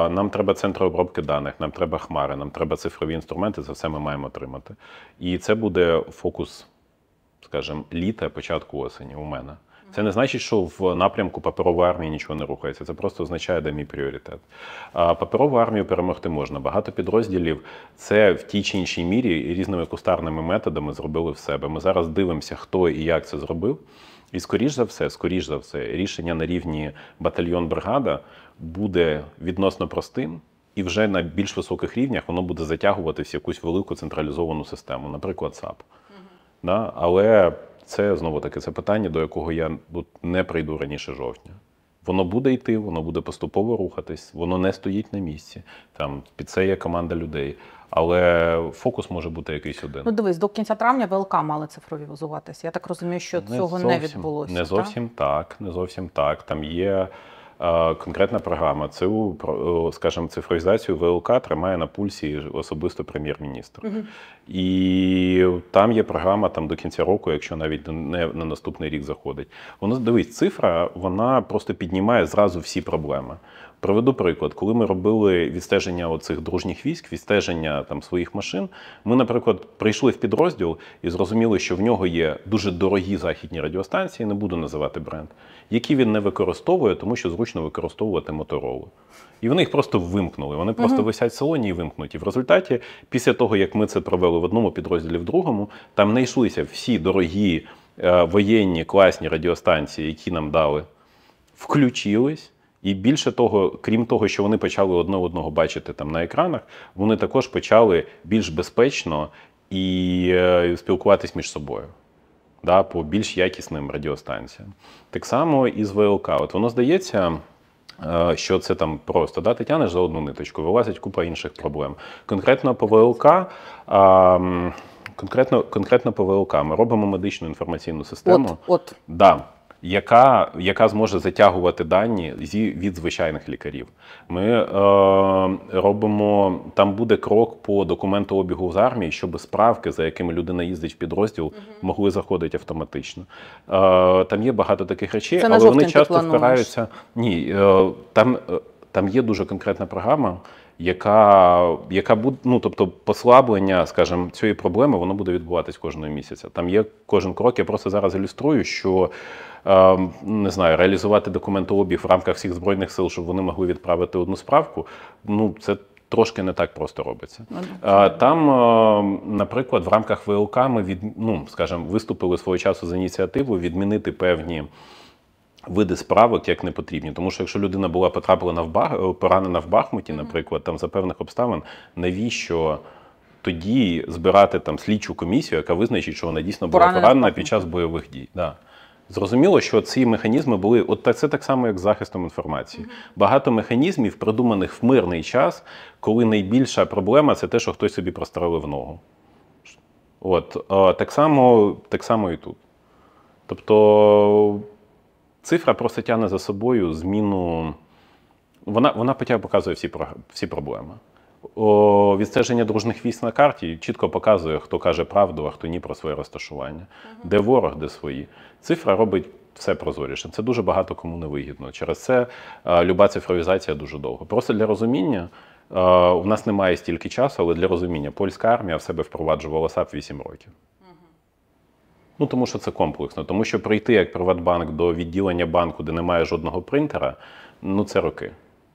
Нам треба центри обробки даних, нам треба хмари, нам треба цифрові інструменти. Це все ми маємо отримати. І це буде фокус, скажімо, літа, початку осені у мене. Це не значить, що в напрямку паперової армії нічого не рухається. Це просто означає, де мій пріоритет. А Паперову армію перемогти можна. Багато підрозділів це в тій чи іншій мірі різними кустарними методами зробили в себе. Ми зараз дивимося, хто і як це зробив. І скоріш за все, скоріш за все, рішення на рівні батальйон-бригада буде відносно простим. І вже на більш високих рівнях воно буде затягуватися якусь велику централізовану систему, наприклад, САП. Угу. Да? Але це знову таки це питання, до якого я не прийду раніше жовтня. Воно буде йти, воно буде поступово рухатись, воно не стоїть на місці. Там під це є команда людей. Але фокус може бути якийсь один. Ну дивись, до кінця травня ВЛК мали цифрові візуватися. Я так розумію, що не цього зовсім, не відбулося. Не зовсім так? так, не зовсім так. Там є конкретна програма. Цю скажімо, цифровізацію ВЛК тримає на пульсі особисто прем'єр-міністр. Угу. І там є програма там до кінця року, якщо навіть не на наступний рік заходить. Воно дивись, цифра вона просто піднімає зразу всі проблеми. Проведу приклад, коли ми робили відстеження оцих дружніх військ, відстеження там своїх машин, ми, наприклад, прийшли в підрозділ і зрозуміли, що в нього є дуже дорогі західні радіостанції, не буду називати бренд, які він не використовує, тому що зручно зручно використовувати моторолу. І вони їх просто вимкнули. Вони просто uh -huh. висять в салоні і вимкнуті. В результаті, після того, як ми це провели в одному підрозділі в другому, там не йшлися всі дорогі е, воєнні класні радіостанції, які нам дали, включились. І більше того, крім того, що вони почали одне одного бачити там на екранах, вони також почали більш безпечно і е, спілкуватись між собою да, по більш якісним радіостанціям. Так само і з ВЛК. От воно здається. Е, що це там просто да, ти тянеш за одну ниточку, вилазить купа інших проблем. Конкретно по ВЛК, а, конкретно конкретно по ВЛК, ми робимо медичну інформаційну систему. От, от. Да яка яка зможе затягувати дані зі від звичайних лікарів. Ми е, робимо там буде крок по документу обігу з армії, щоб справки, за якими людина їздить в підрозділ, угу. могли заходити автоматично. Е, Там є багато таких речей, Це але вони часто впираються. Ні, е, там. Е, там є дуже конкретна програма, яка яка буде, ну тобто послаблення, скажімо, цієї проблеми, воно буде відбуватись кожного місяця. Там є кожен крок. Я просто зараз ілюструю, що е, не знаю, реалізувати документообіг в рамках всіх збройних сил, щоб вони могли відправити одну справку. Ну це. Трошки не так просто робиться. Ну, там, ем, наприклад, в рамках ВЛК ми від, ну, скажімо, виступили свого часу з ініціативою відмінити певні Види справок як не потрібні, тому що якщо людина була потраплена в Бах... Е, поранена в Бахмуті, наприклад, там за певних обставин, навіщо тоді збирати там слідчу комісію, яка визначить, що вона дійсно була поранена, поранена під час бойових дій? Да. Зрозуміло, що ці механізми були от так, це так само, як з захистом інформації. Багато механізмів, придуманих в мирний час, коли найбільша проблема це те, що хтось собі прострелив ногу. От е, так само, так само і тут. Тобто цифра просто тягне за собою зміну. Вона вона показує всі всі проблеми. О, Відстеження дружних військ на карті чітко показує, хто каже правду, а хто ні про своє розташування, uh де ворог, де свої. Цифра робить все прозоріше. Це дуже багато кому не вигідно. Через це а, люба цифровізація дуже довго. Просто для розуміння. У нас немає стільки часу, але для розуміння польська армія в себе впроваджувала САП 8 років. Ну тому що це комплексно, тому що прийти як Приватбанк до відділення банку, де немає жодного принтера, ну це роки.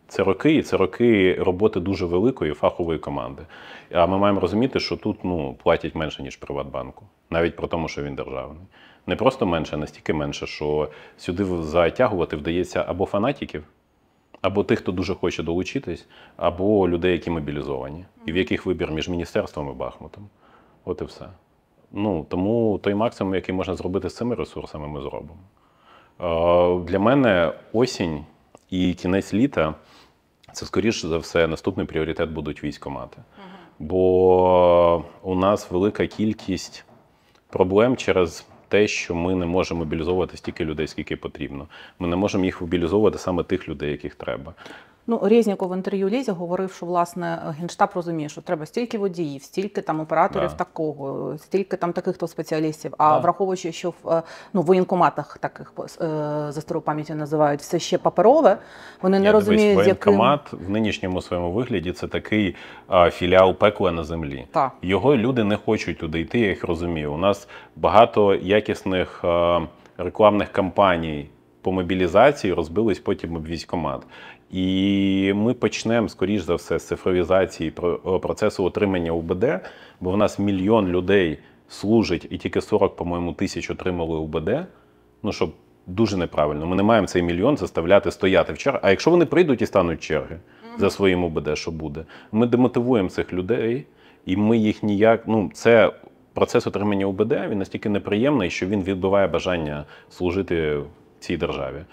Це роки, і це роки роботи дуже великої фахової команди. А ми маємо розуміти, що тут ну, платять менше, ніж Приватбанку, навіть про тому, що він державний. Не просто менше, а настільки менше, що сюди затягувати вдається або фанатиків, або тих, хто дуже хоче долучитись, або людей, які мобілізовані, і в яких вибір між міністерством і Бахмутом. От і все. Ну тому той максимум, який можна зробити з цими ресурсами, ми зробимо. Е, для мене осінь і кінець літа це скоріше за все наступний пріоритет будуть військомати. Бо у нас велика кількість проблем через. Те, що ми не можемо мобілізовувати стільки людей, скільки потрібно. Ми не можемо їх мобілізовувати саме тих людей, яких треба. Ну, Резніков в інтерв'ю Лізі говорив, що власне генштаб розуміє, що треба стільки водіїв, стільки там операторів да. такого, стільки там таких то спеціалістів. А да. враховуючи, що в е, ну, воєнкоматах таких е, за стару пам'яті називають все ще паперове, вони не розуміють, дивись, воєнкомат яким... в нинішньому своєму вигляді це такий а, філіал пекла на землі. Та. Його люди не хочуть туди йти. Я їх розумію. У нас багато якісних а, рекламних кампаній. По мобілізації розбились потім об військкомат. І ми почнемо, скоріш за все, з цифровізації е, процесу отримання УБД, бо в нас мільйон людей служить, і тільки 40, по-моєму, тисяч отримали УБД. Ну, щоб дуже неправильно. Ми не маємо цей мільйон заставляти стояти в черг. А якщо вони прийдуть і стануть черги за своїм УБД, що буде? Ми демотивуємо цих людей, і ми їх ніяк. Ну, це процес отримання УБД, він настільки неприємний, що він відбиває бажання служити. Цій державі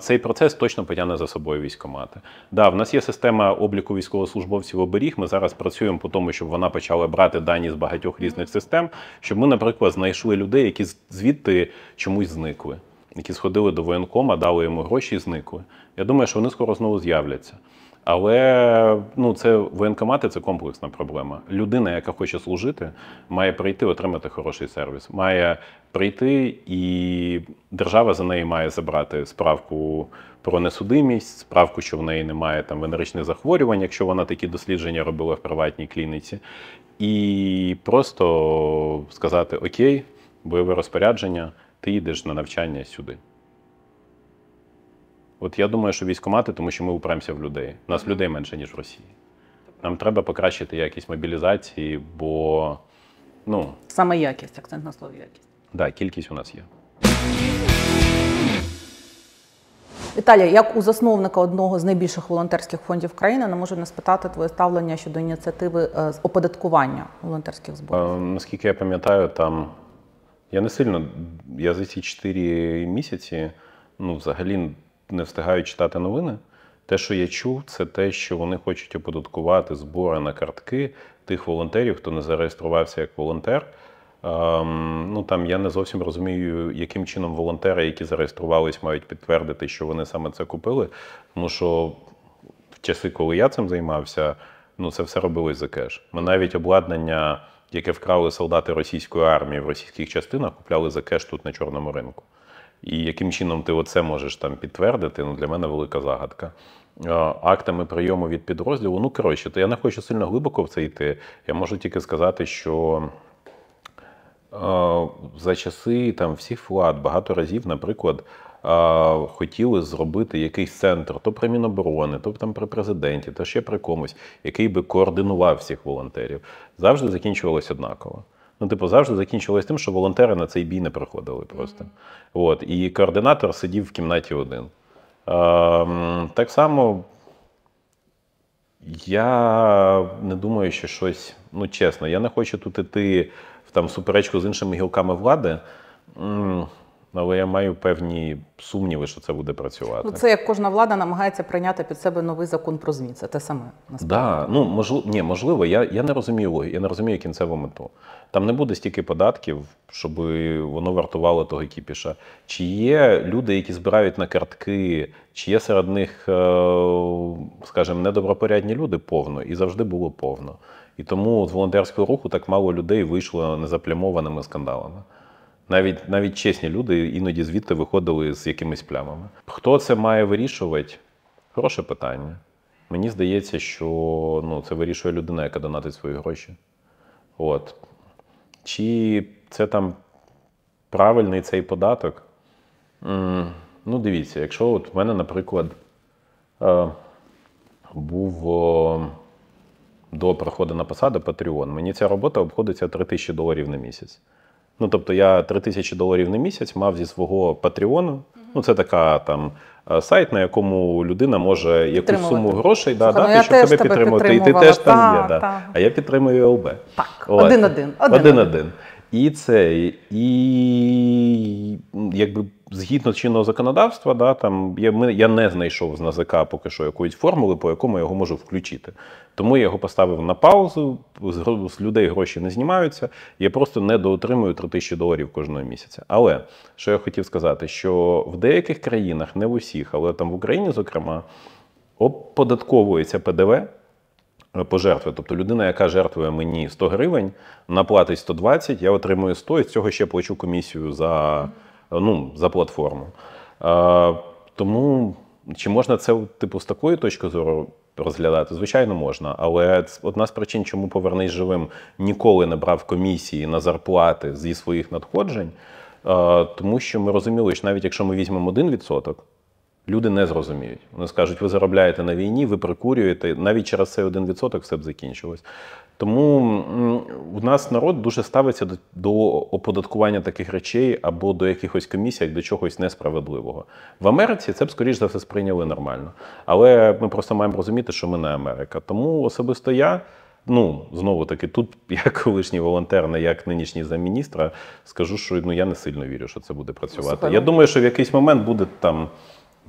цей процес точно потягне за собою військомати. Да, в нас є система обліку військовослужбовців оберіг. Ми зараз працюємо по тому, щоб вона почала брати дані з багатьох різних систем. Щоб ми, наприклад, знайшли людей, які звідти чомусь зникли, які сходили до воєнкома, дали йому гроші і зникли. Я думаю, що вони скоро знову з'являться. Але ну, це воєнкомати це комплексна проблема. Людина, яка хоче служити, має прийти отримати хороший сервіс, має прийти, і держава за неї має забрати справку про несудимість, справку, що в неї немає там венеричних захворювань, якщо вона такі дослідження робила в приватній клініці, і просто сказати Окей, бойове розпорядження, ти йдеш на навчання сюди. От я думаю, що військомати, тому що ми упремося в людей. У нас людей менше, ніж в Росії. Нам треба покращити якість мобілізації, бо ну саме якість, акцент на слово якість. Так, да, кількість у нас є. Віталія, як у засновника одного з найбільших волонтерських фондів країни, не можу не спитати твоє ставлення щодо ініціативи е, з оподаткування волонтерських зборів. Е, наскільки я пам'ятаю, там я не сильно я за ці 4 місяці, ну взагалі не встигаю читати новини. Те, що я чув, це те, що вони хочуть оподаткувати збори на картки тих волонтерів, хто не зареєструвався як волонтер. Ем, ну там я не зовсім розумію, яким чином волонтери, які зареєструвались, мають підтвердити, що вони саме це купили. Тому що в часи, коли я цим займався, ну це все робилось за кеш. Ми навіть обладнання, яке вкрали солдати російської армії в російських частинах, купляли за кеш тут на чорному ринку. І яким чином ти оце можеш там підтвердити? Ну для мене велика загадка. Актами прийому від підрозділу. Ну коротше, то я не хочу сильно глибоко в це йти. Я можу тільки сказати, що. За часи там всіх влад багато разів, наприклад, хотіли зробити якийсь центр, то при Міноборони, то там при президенті, то ще при комусь, який би координував всіх волонтерів, завжди закінчувалось однаково ну, типу, завжди закінчилось тим, що волонтери на цей бій не приходили просто. От, І координатор сидів в кімнаті один. Е, так само. Я не думаю, що щось, ну чесно, я не хочу тут іти в там суперечку з іншими гілками влади але я маю певні сумніви, що це буде працювати. Ну, Це як кожна влада намагається прийняти під себе новий закон про змі. Це те саме насправді. Да, ну можливо, ні, можливо, я я не розумію логіки, я не розумію кінцеву мету. Там не буде стільки податків, щоб воно вартувало того кіпіша. Чи є люди, які збирають на картки, чи є серед них, е, скажімо, недобропорядні люди повно і завжди було повно. І тому з волонтерського руху так мало людей вийшло незаплямованими скандалами. Навіть навіть чесні люди іноді звідти виходили з якимись плямами. Хто це має вирішувати? Хороше питання. Мені здається, що ну, це вирішує людина, яка донатить свої гроші. От. Чи це там правильний цей податок? М ну, дивіться, якщо от в мене, наприклад, е був о, до приходу на посаду Patreon, мені ця робота обходиться 3 тисячі доларів на місяць. Ну тобто я 3 тисячі доларів на місяць мав зі свого патреону. Ну, це така там е, сайт, на якому людина може якусь суму грошей Слухай, ну дати, щоб тебе підтримувати. І ти теж та, там є. Та. Да. А я підтримую ЛБ. Так, один-один. Один-один. І це, і якби згідно чинного законодавства, да, там я ми, я не знайшов з НАЗК поки що якоїсь формули, по якому я його можу включити. Тому я його поставив на паузу, з, з людей гроші не знімаються. Я просто недоотримую 3 тисячі доларів кожного місяця. Але що я хотів сказати, що в деяких країнах, не в усіх, але там в Україні, зокрема, оподатковується ПДВ. Е, пожертви, тобто людина, яка жертвує мені 100 гривень, наплатить 120, я отримую 100 і з цього ще плачу комісію за Е, ну, за платформу. Е, тому чи можна це типу з такої точки зору розглядати? Звичайно, можна, але одна з причин, чому повернись живим, ніколи не брав комісії на зарплати зі своїх надходжень. Е, тому що ми розуміли, що навіть якщо ми візьмемо 1%, Люди не зрозуміють. Вони скажуть, ви заробляєте на війні, ви прикурюєте. Навіть через цей 1% все б закінчилось. Тому в нас народ дуже ставиться до, до оподаткування таких речей або до якихось комісій, до чогось несправедливого. В Америці це б, скоріш за все, сприйняли нормально. Але ми просто маємо розуміти, що ми не Америка. Тому особисто я. Ну, знову таки, тут як колишній волонтер, не як нинішній замміністра, скажу, що ну я не сильно вірю, що це буде працювати. Сухай. Я ну думаю, що в якийсь момент буде там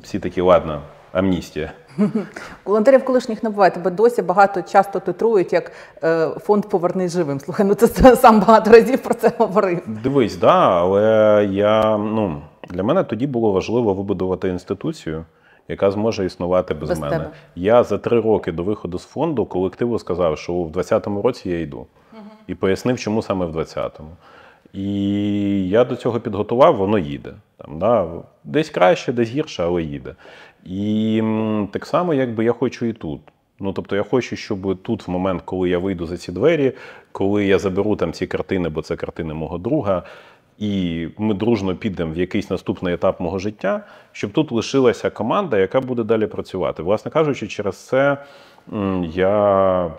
всі такі, ладно, амністія. Волонтерів колишніх не буває, тебе досі багато часто титрують як е, фонд повернись живим. Слухай, ну це сам багато разів про це говорив. Дивись, да, але я ну для мене тоді було важливо вибудувати інституцію, яка зможе існувати без, без мене. Тебе. Я за три роки до виходу з фонду колективу сказав, що в 2020 році я йду, угу. і пояснив, чому саме в 20 і я до цього підготував, воно їде. Там, да, Десь краще, десь гірше, але їде. І так само, якби я хочу і тут. Ну, тобто, я хочу, щоб тут, в момент, коли я вийду за ці двері, коли я заберу там ці картини, бо це картини мого друга, і ми дружно підемо в якийсь наступний етап мого життя, щоб тут лишилася команда, яка буде далі працювати. Власне кажучи, через це я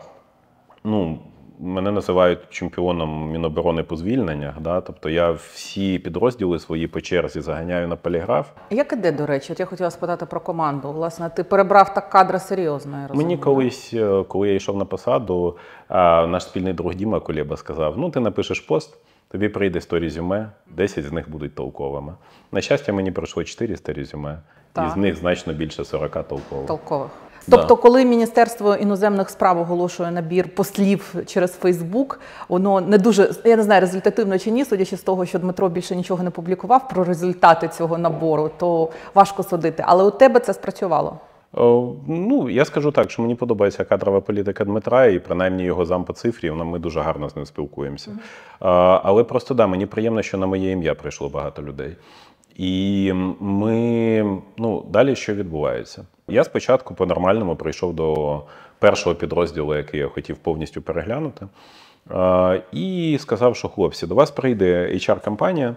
ну, мене називають чемпіоном міноборони по звільненнях. Да? Тобто я всі підрозділи свої по черзі заганяю на поліграф. Як іде, до речі, От я хотіла спитати про команду. Власне, ти перебрав так кадри серйозно. Я Мені колись, е, коли я йшов на посаду, наш спільний друг Діма Кулєба сказав: Ну, ти напишеш пост. Тобі прийде 100 резюме, 10 з них будуть толковими. На щастя, мені пройшло 400 резюме, так. і з них значно більше 40 толкових. Толкових. Тобто, коли Міністерство іноземних справ оголошує набір послів через Фейсбук, воно не дуже я не знаю, результативно чи ні, судячи з того, що Дмитро більше нічого не публікував про результати цього набору, то важко судити. Але у тебе це спрацювало. Е, ну, я скажу так, що мені подобається кадрова політика Дмитра, і принаймні його зам по цифрі. Ми дуже гарно з ним спілкуємося. Mm -hmm. Але просто да, мені приємно, що на моє ім'я прийшло багато людей. І ми ну далі що відбувається? Я спочатку по-нормальному прийшов до першого підрозділу, який я хотів повністю переглянути, і сказав, що хлопці, до вас прийде HR-компанія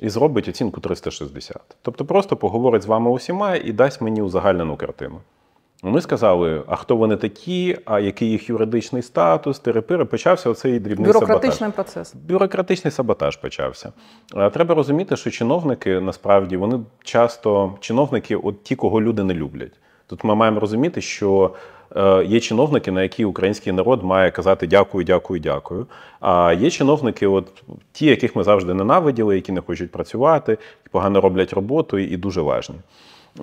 і зробить оцінку 360. Тобто просто поговорить з вами усіма і дасть мені узагальнену картину. Ну, ми сказали, а хто вони такі, а який їх юридичний статус, терепири. Почався оцей дрібний бюрократичний саботаж. процес. Бюрократичний саботаж почався. Треба розуміти, що чиновники насправді вони часто чиновники, от ті, кого люди не люблять. Тут ми маємо розуміти, що е, є чиновники, на які український народ має казати дякую, дякую, дякую. А є чиновники, от ті, яких ми завжди ненавиділи, які не хочуть працювати, погано роблять роботу і дуже важні. Е,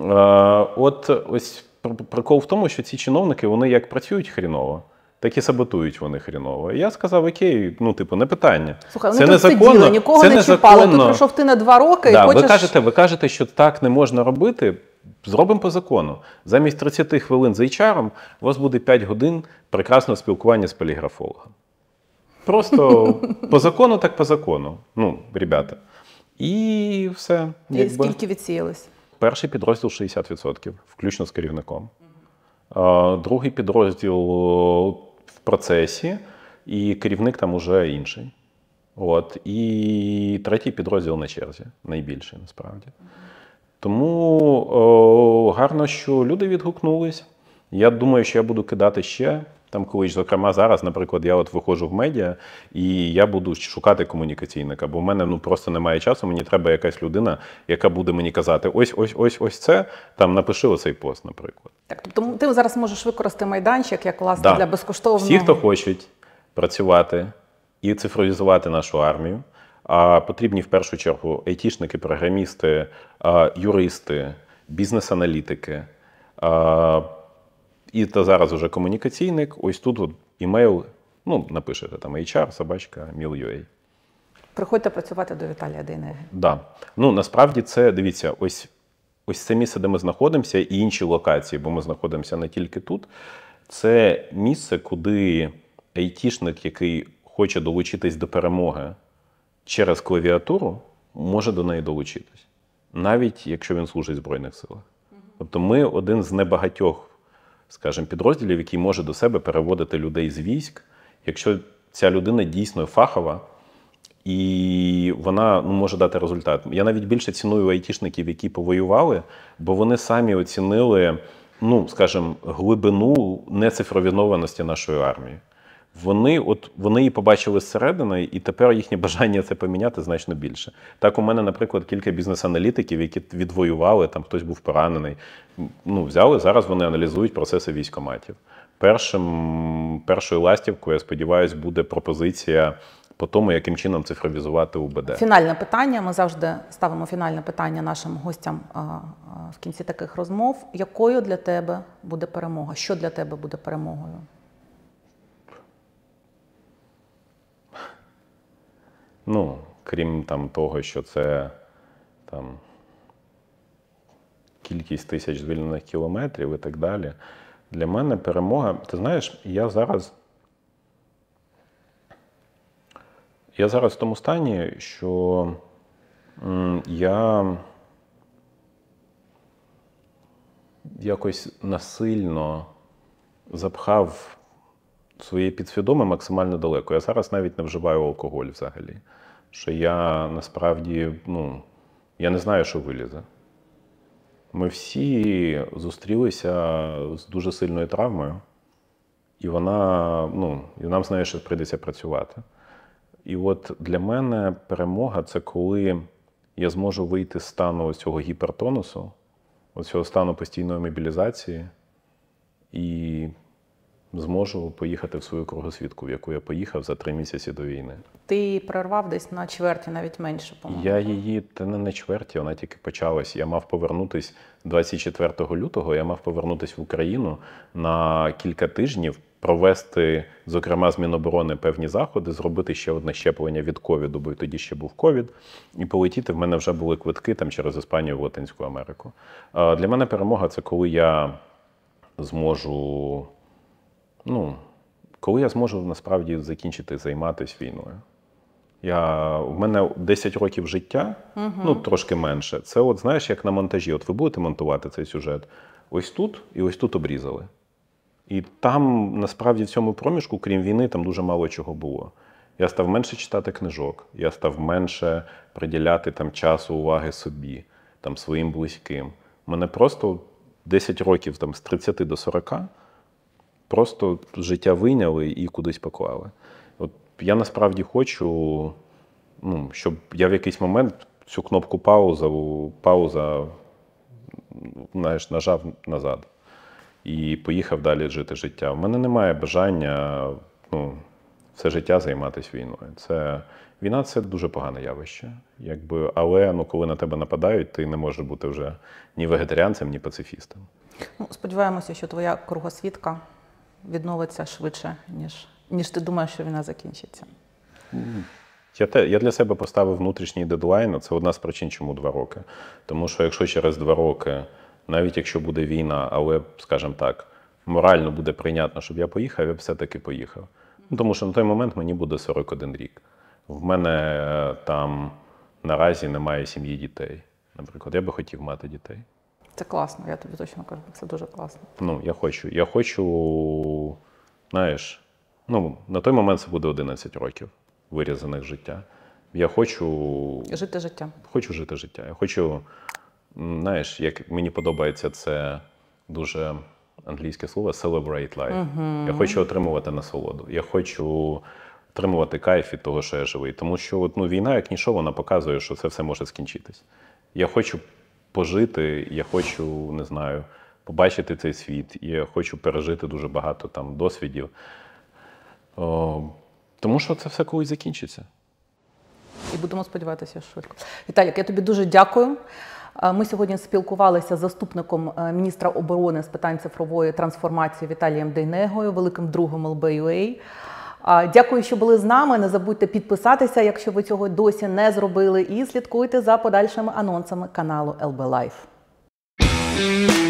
от ось прикол в тому, що ці чиновники вони як працюють хріново. Так і саботують вони хріново. І я сказав, окей, ну типу, не питання. Слухай, ну це незаконно, сиділи, нікого це не чіпали. Тут прийшов ти на два роки да, і хочеш... Ви кажете, ви кажете, що так не можна робити. Зробимо по закону. Замість 30 хвилин з HR у вас буде 5 годин прекрасного спілкування з поліграфологом. Просто по закону, так по закону. Ну, ребята. І все. І якби... скільки відсіялось? Перший підрозділ 60%, включно з керівником. Другий підрозділ е, в процесі, і керівник там уже інший. От. І третій підрозділ на черзі, найбільший насправді. Тому о, е, гарно, що люди відгукнулись. Я думаю, що я буду кидати ще там колись, зокрема, зараз, наприклад, я от виходжу в медіа і я буду шукати комунікаційника, бо в мене ну просто немає часу. Мені треба якась людина, яка буде мені казати: ось, ось, ось, ось це. Там напиши оцей пост, наприклад. Так, тобто ти зараз можеш використати майданчик як власне да. для безкоштовного. Всі, хто хочуть працювати і цифровізувати нашу армію. А потрібні в першу чергу айтішники, програмісти, юристи, бізнес-аналітики. І та зараз вже комунікаційник. Ось тут от імейл, ну, напишете там HR, собачка, mail.ua. Приходьте працювати до Віталія Дейнеги. Так. Да. Ну насправді це дивіться, ось ось це місце, де ми знаходимося, і інші локації, бо ми знаходимося не тільки тут. Це місце, куди айтішник, який хоче долучитись до перемоги через клавіатуру, може до неї долучитись, навіть якщо він служить в Збройних силах. Тобто, ми один з небагатьох скажімо, підрозділів, який може до себе переводити людей з військ, якщо ця людина дійсно фахова. І вона ну, може дати результат. Я навіть більше ціную айтішників, які повоювали, бо вони самі оцінили, ну скажімо, глибину нецифровінованості нашої армії. Вони от вони її побачили зсередини, і тепер їхнє бажання це поміняти значно більше. Так, у мене, наприклад, кілька бізнес-аналітиків, які відвоювали, там хтось був поранений. Ну, взяли зараз. Вони аналізують процеси військоматів. Першим першою ластівкою, я сподіваюся, буде пропозиція. По тому, яким чином цифровізувати УБД. Фінальне питання. Ми завжди ставимо фінальне питання нашим гостям в кінці таких розмов. Якою для тебе буде перемога? Що для тебе буде перемогою? Ну, крім там того, що це там кількість тисяч звільнених кілометрів і так далі. Для мене перемога, ти знаєш, я зараз. Я зараз в тому стані, що я якось насильно запхав своє підсвідоме максимально далеко. Я зараз навіть не вживаю алкоголь взагалі. Що я насправді, ну, я не знаю, що вилізе. Ми всі зустрілися з дуже сильною травмою, і вона, ну, і нам з нею ще прийдеться працювати. І от для мене перемога це коли я зможу вийти з стану ось цього гіпертонусу, цього стану постійної мобілізації, і зможу поїхати в свою кругосвітку, в яку я поїхав за три місяці до війни. Ти прорвав десь на чверті, навіть менше по-моєму? Я її та не на чверті, вона тільки почалась. Я мав повернутись 24 лютого. Я мав повернутися в Україну на кілька тижнів. Провести, зокрема, з Міноборони певні заходи, зробити ще одне щеплення від ковіду, бо тоді ще був ковід, і полетіти. В мене вже були квитки там через Іспанію в Латинську Америку. Для мене перемога це коли я зможу ну, коли я зможу насправді закінчити займатися війною. Я, В мене 10 років життя, угу. ну трошки менше. Це, от знаєш, як на монтажі. От ви будете монтувати цей сюжет ось тут і ось тут обрізали. І там насправді в цьому проміжку, крім війни, там дуже мало чого було. Я став менше читати книжок, я став менше приділяти там часу, уваги собі, там своїм близьким. У мене просто 10 років там з 30 до 40 просто життя вийняли і кудись поклали. От Я насправді хочу, ну, щоб я в якийсь момент цю кнопку пауза, пауза знаєш, нажав назад і поїхав далі жити життя. У мене немає бажання ну, все життя займатися війною. Це Війна це дуже погане явище, якби але ну коли на тебе нападають, ти не можеш бути вже ні вегетаріанцем, ні пацифістом. Ну сподіваємося, що твоя кругосвітка відновиться швидше, ніж ніж ти думаєш, що війна закінчиться. Я те, я для себе поставив внутрішній дедлайн. Це одна з причин, чому два роки. Тому що якщо через два роки, навіть якщо буде війна, але, скажімо так, морально буде прийнятно, щоб я поїхав, я б все-таки поїхав. Ну, Тому що на той момент мені буде 41 рік. В мене е, там наразі немає сім'ї дітей. Наприклад, я би хотів мати дітей. Це класно, я тобі точно кажу, це дуже класно. Ну, я хочу. Я хочу, знаєш, ну, на той момент це буде 11 років вирізаних життя. Я хочу. Жити життя. Хочу жити життя. Я хочу, знаєш, як мені подобається це дуже англійське слово celebrate life. Угу. Я хочу отримувати насолоду. Я хочу тримувати кайф від того, що я живий. Тому що от, ну, війна, як ніщо, вона показує, що це все може скінчитись. Я хочу пожити. Я хочу, не знаю, побачити цей світ. Я хочу пережити дуже багато там досвідів. О, Тому що це все колись закінчиться. І будемо сподіватися, швидко. Віталік, я тобі дуже дякую. Е, ми сьогодні спілкувалися з заступником е, міністра оборони з питань цифрової трансформації Віталієм Дейнегою, великим другом LBUA. Дякую, що були з нами. Не забудьте підписатися, якщо ви цього досі не зробили, і слідкуйте за подальшими анонсами каналу LB Life.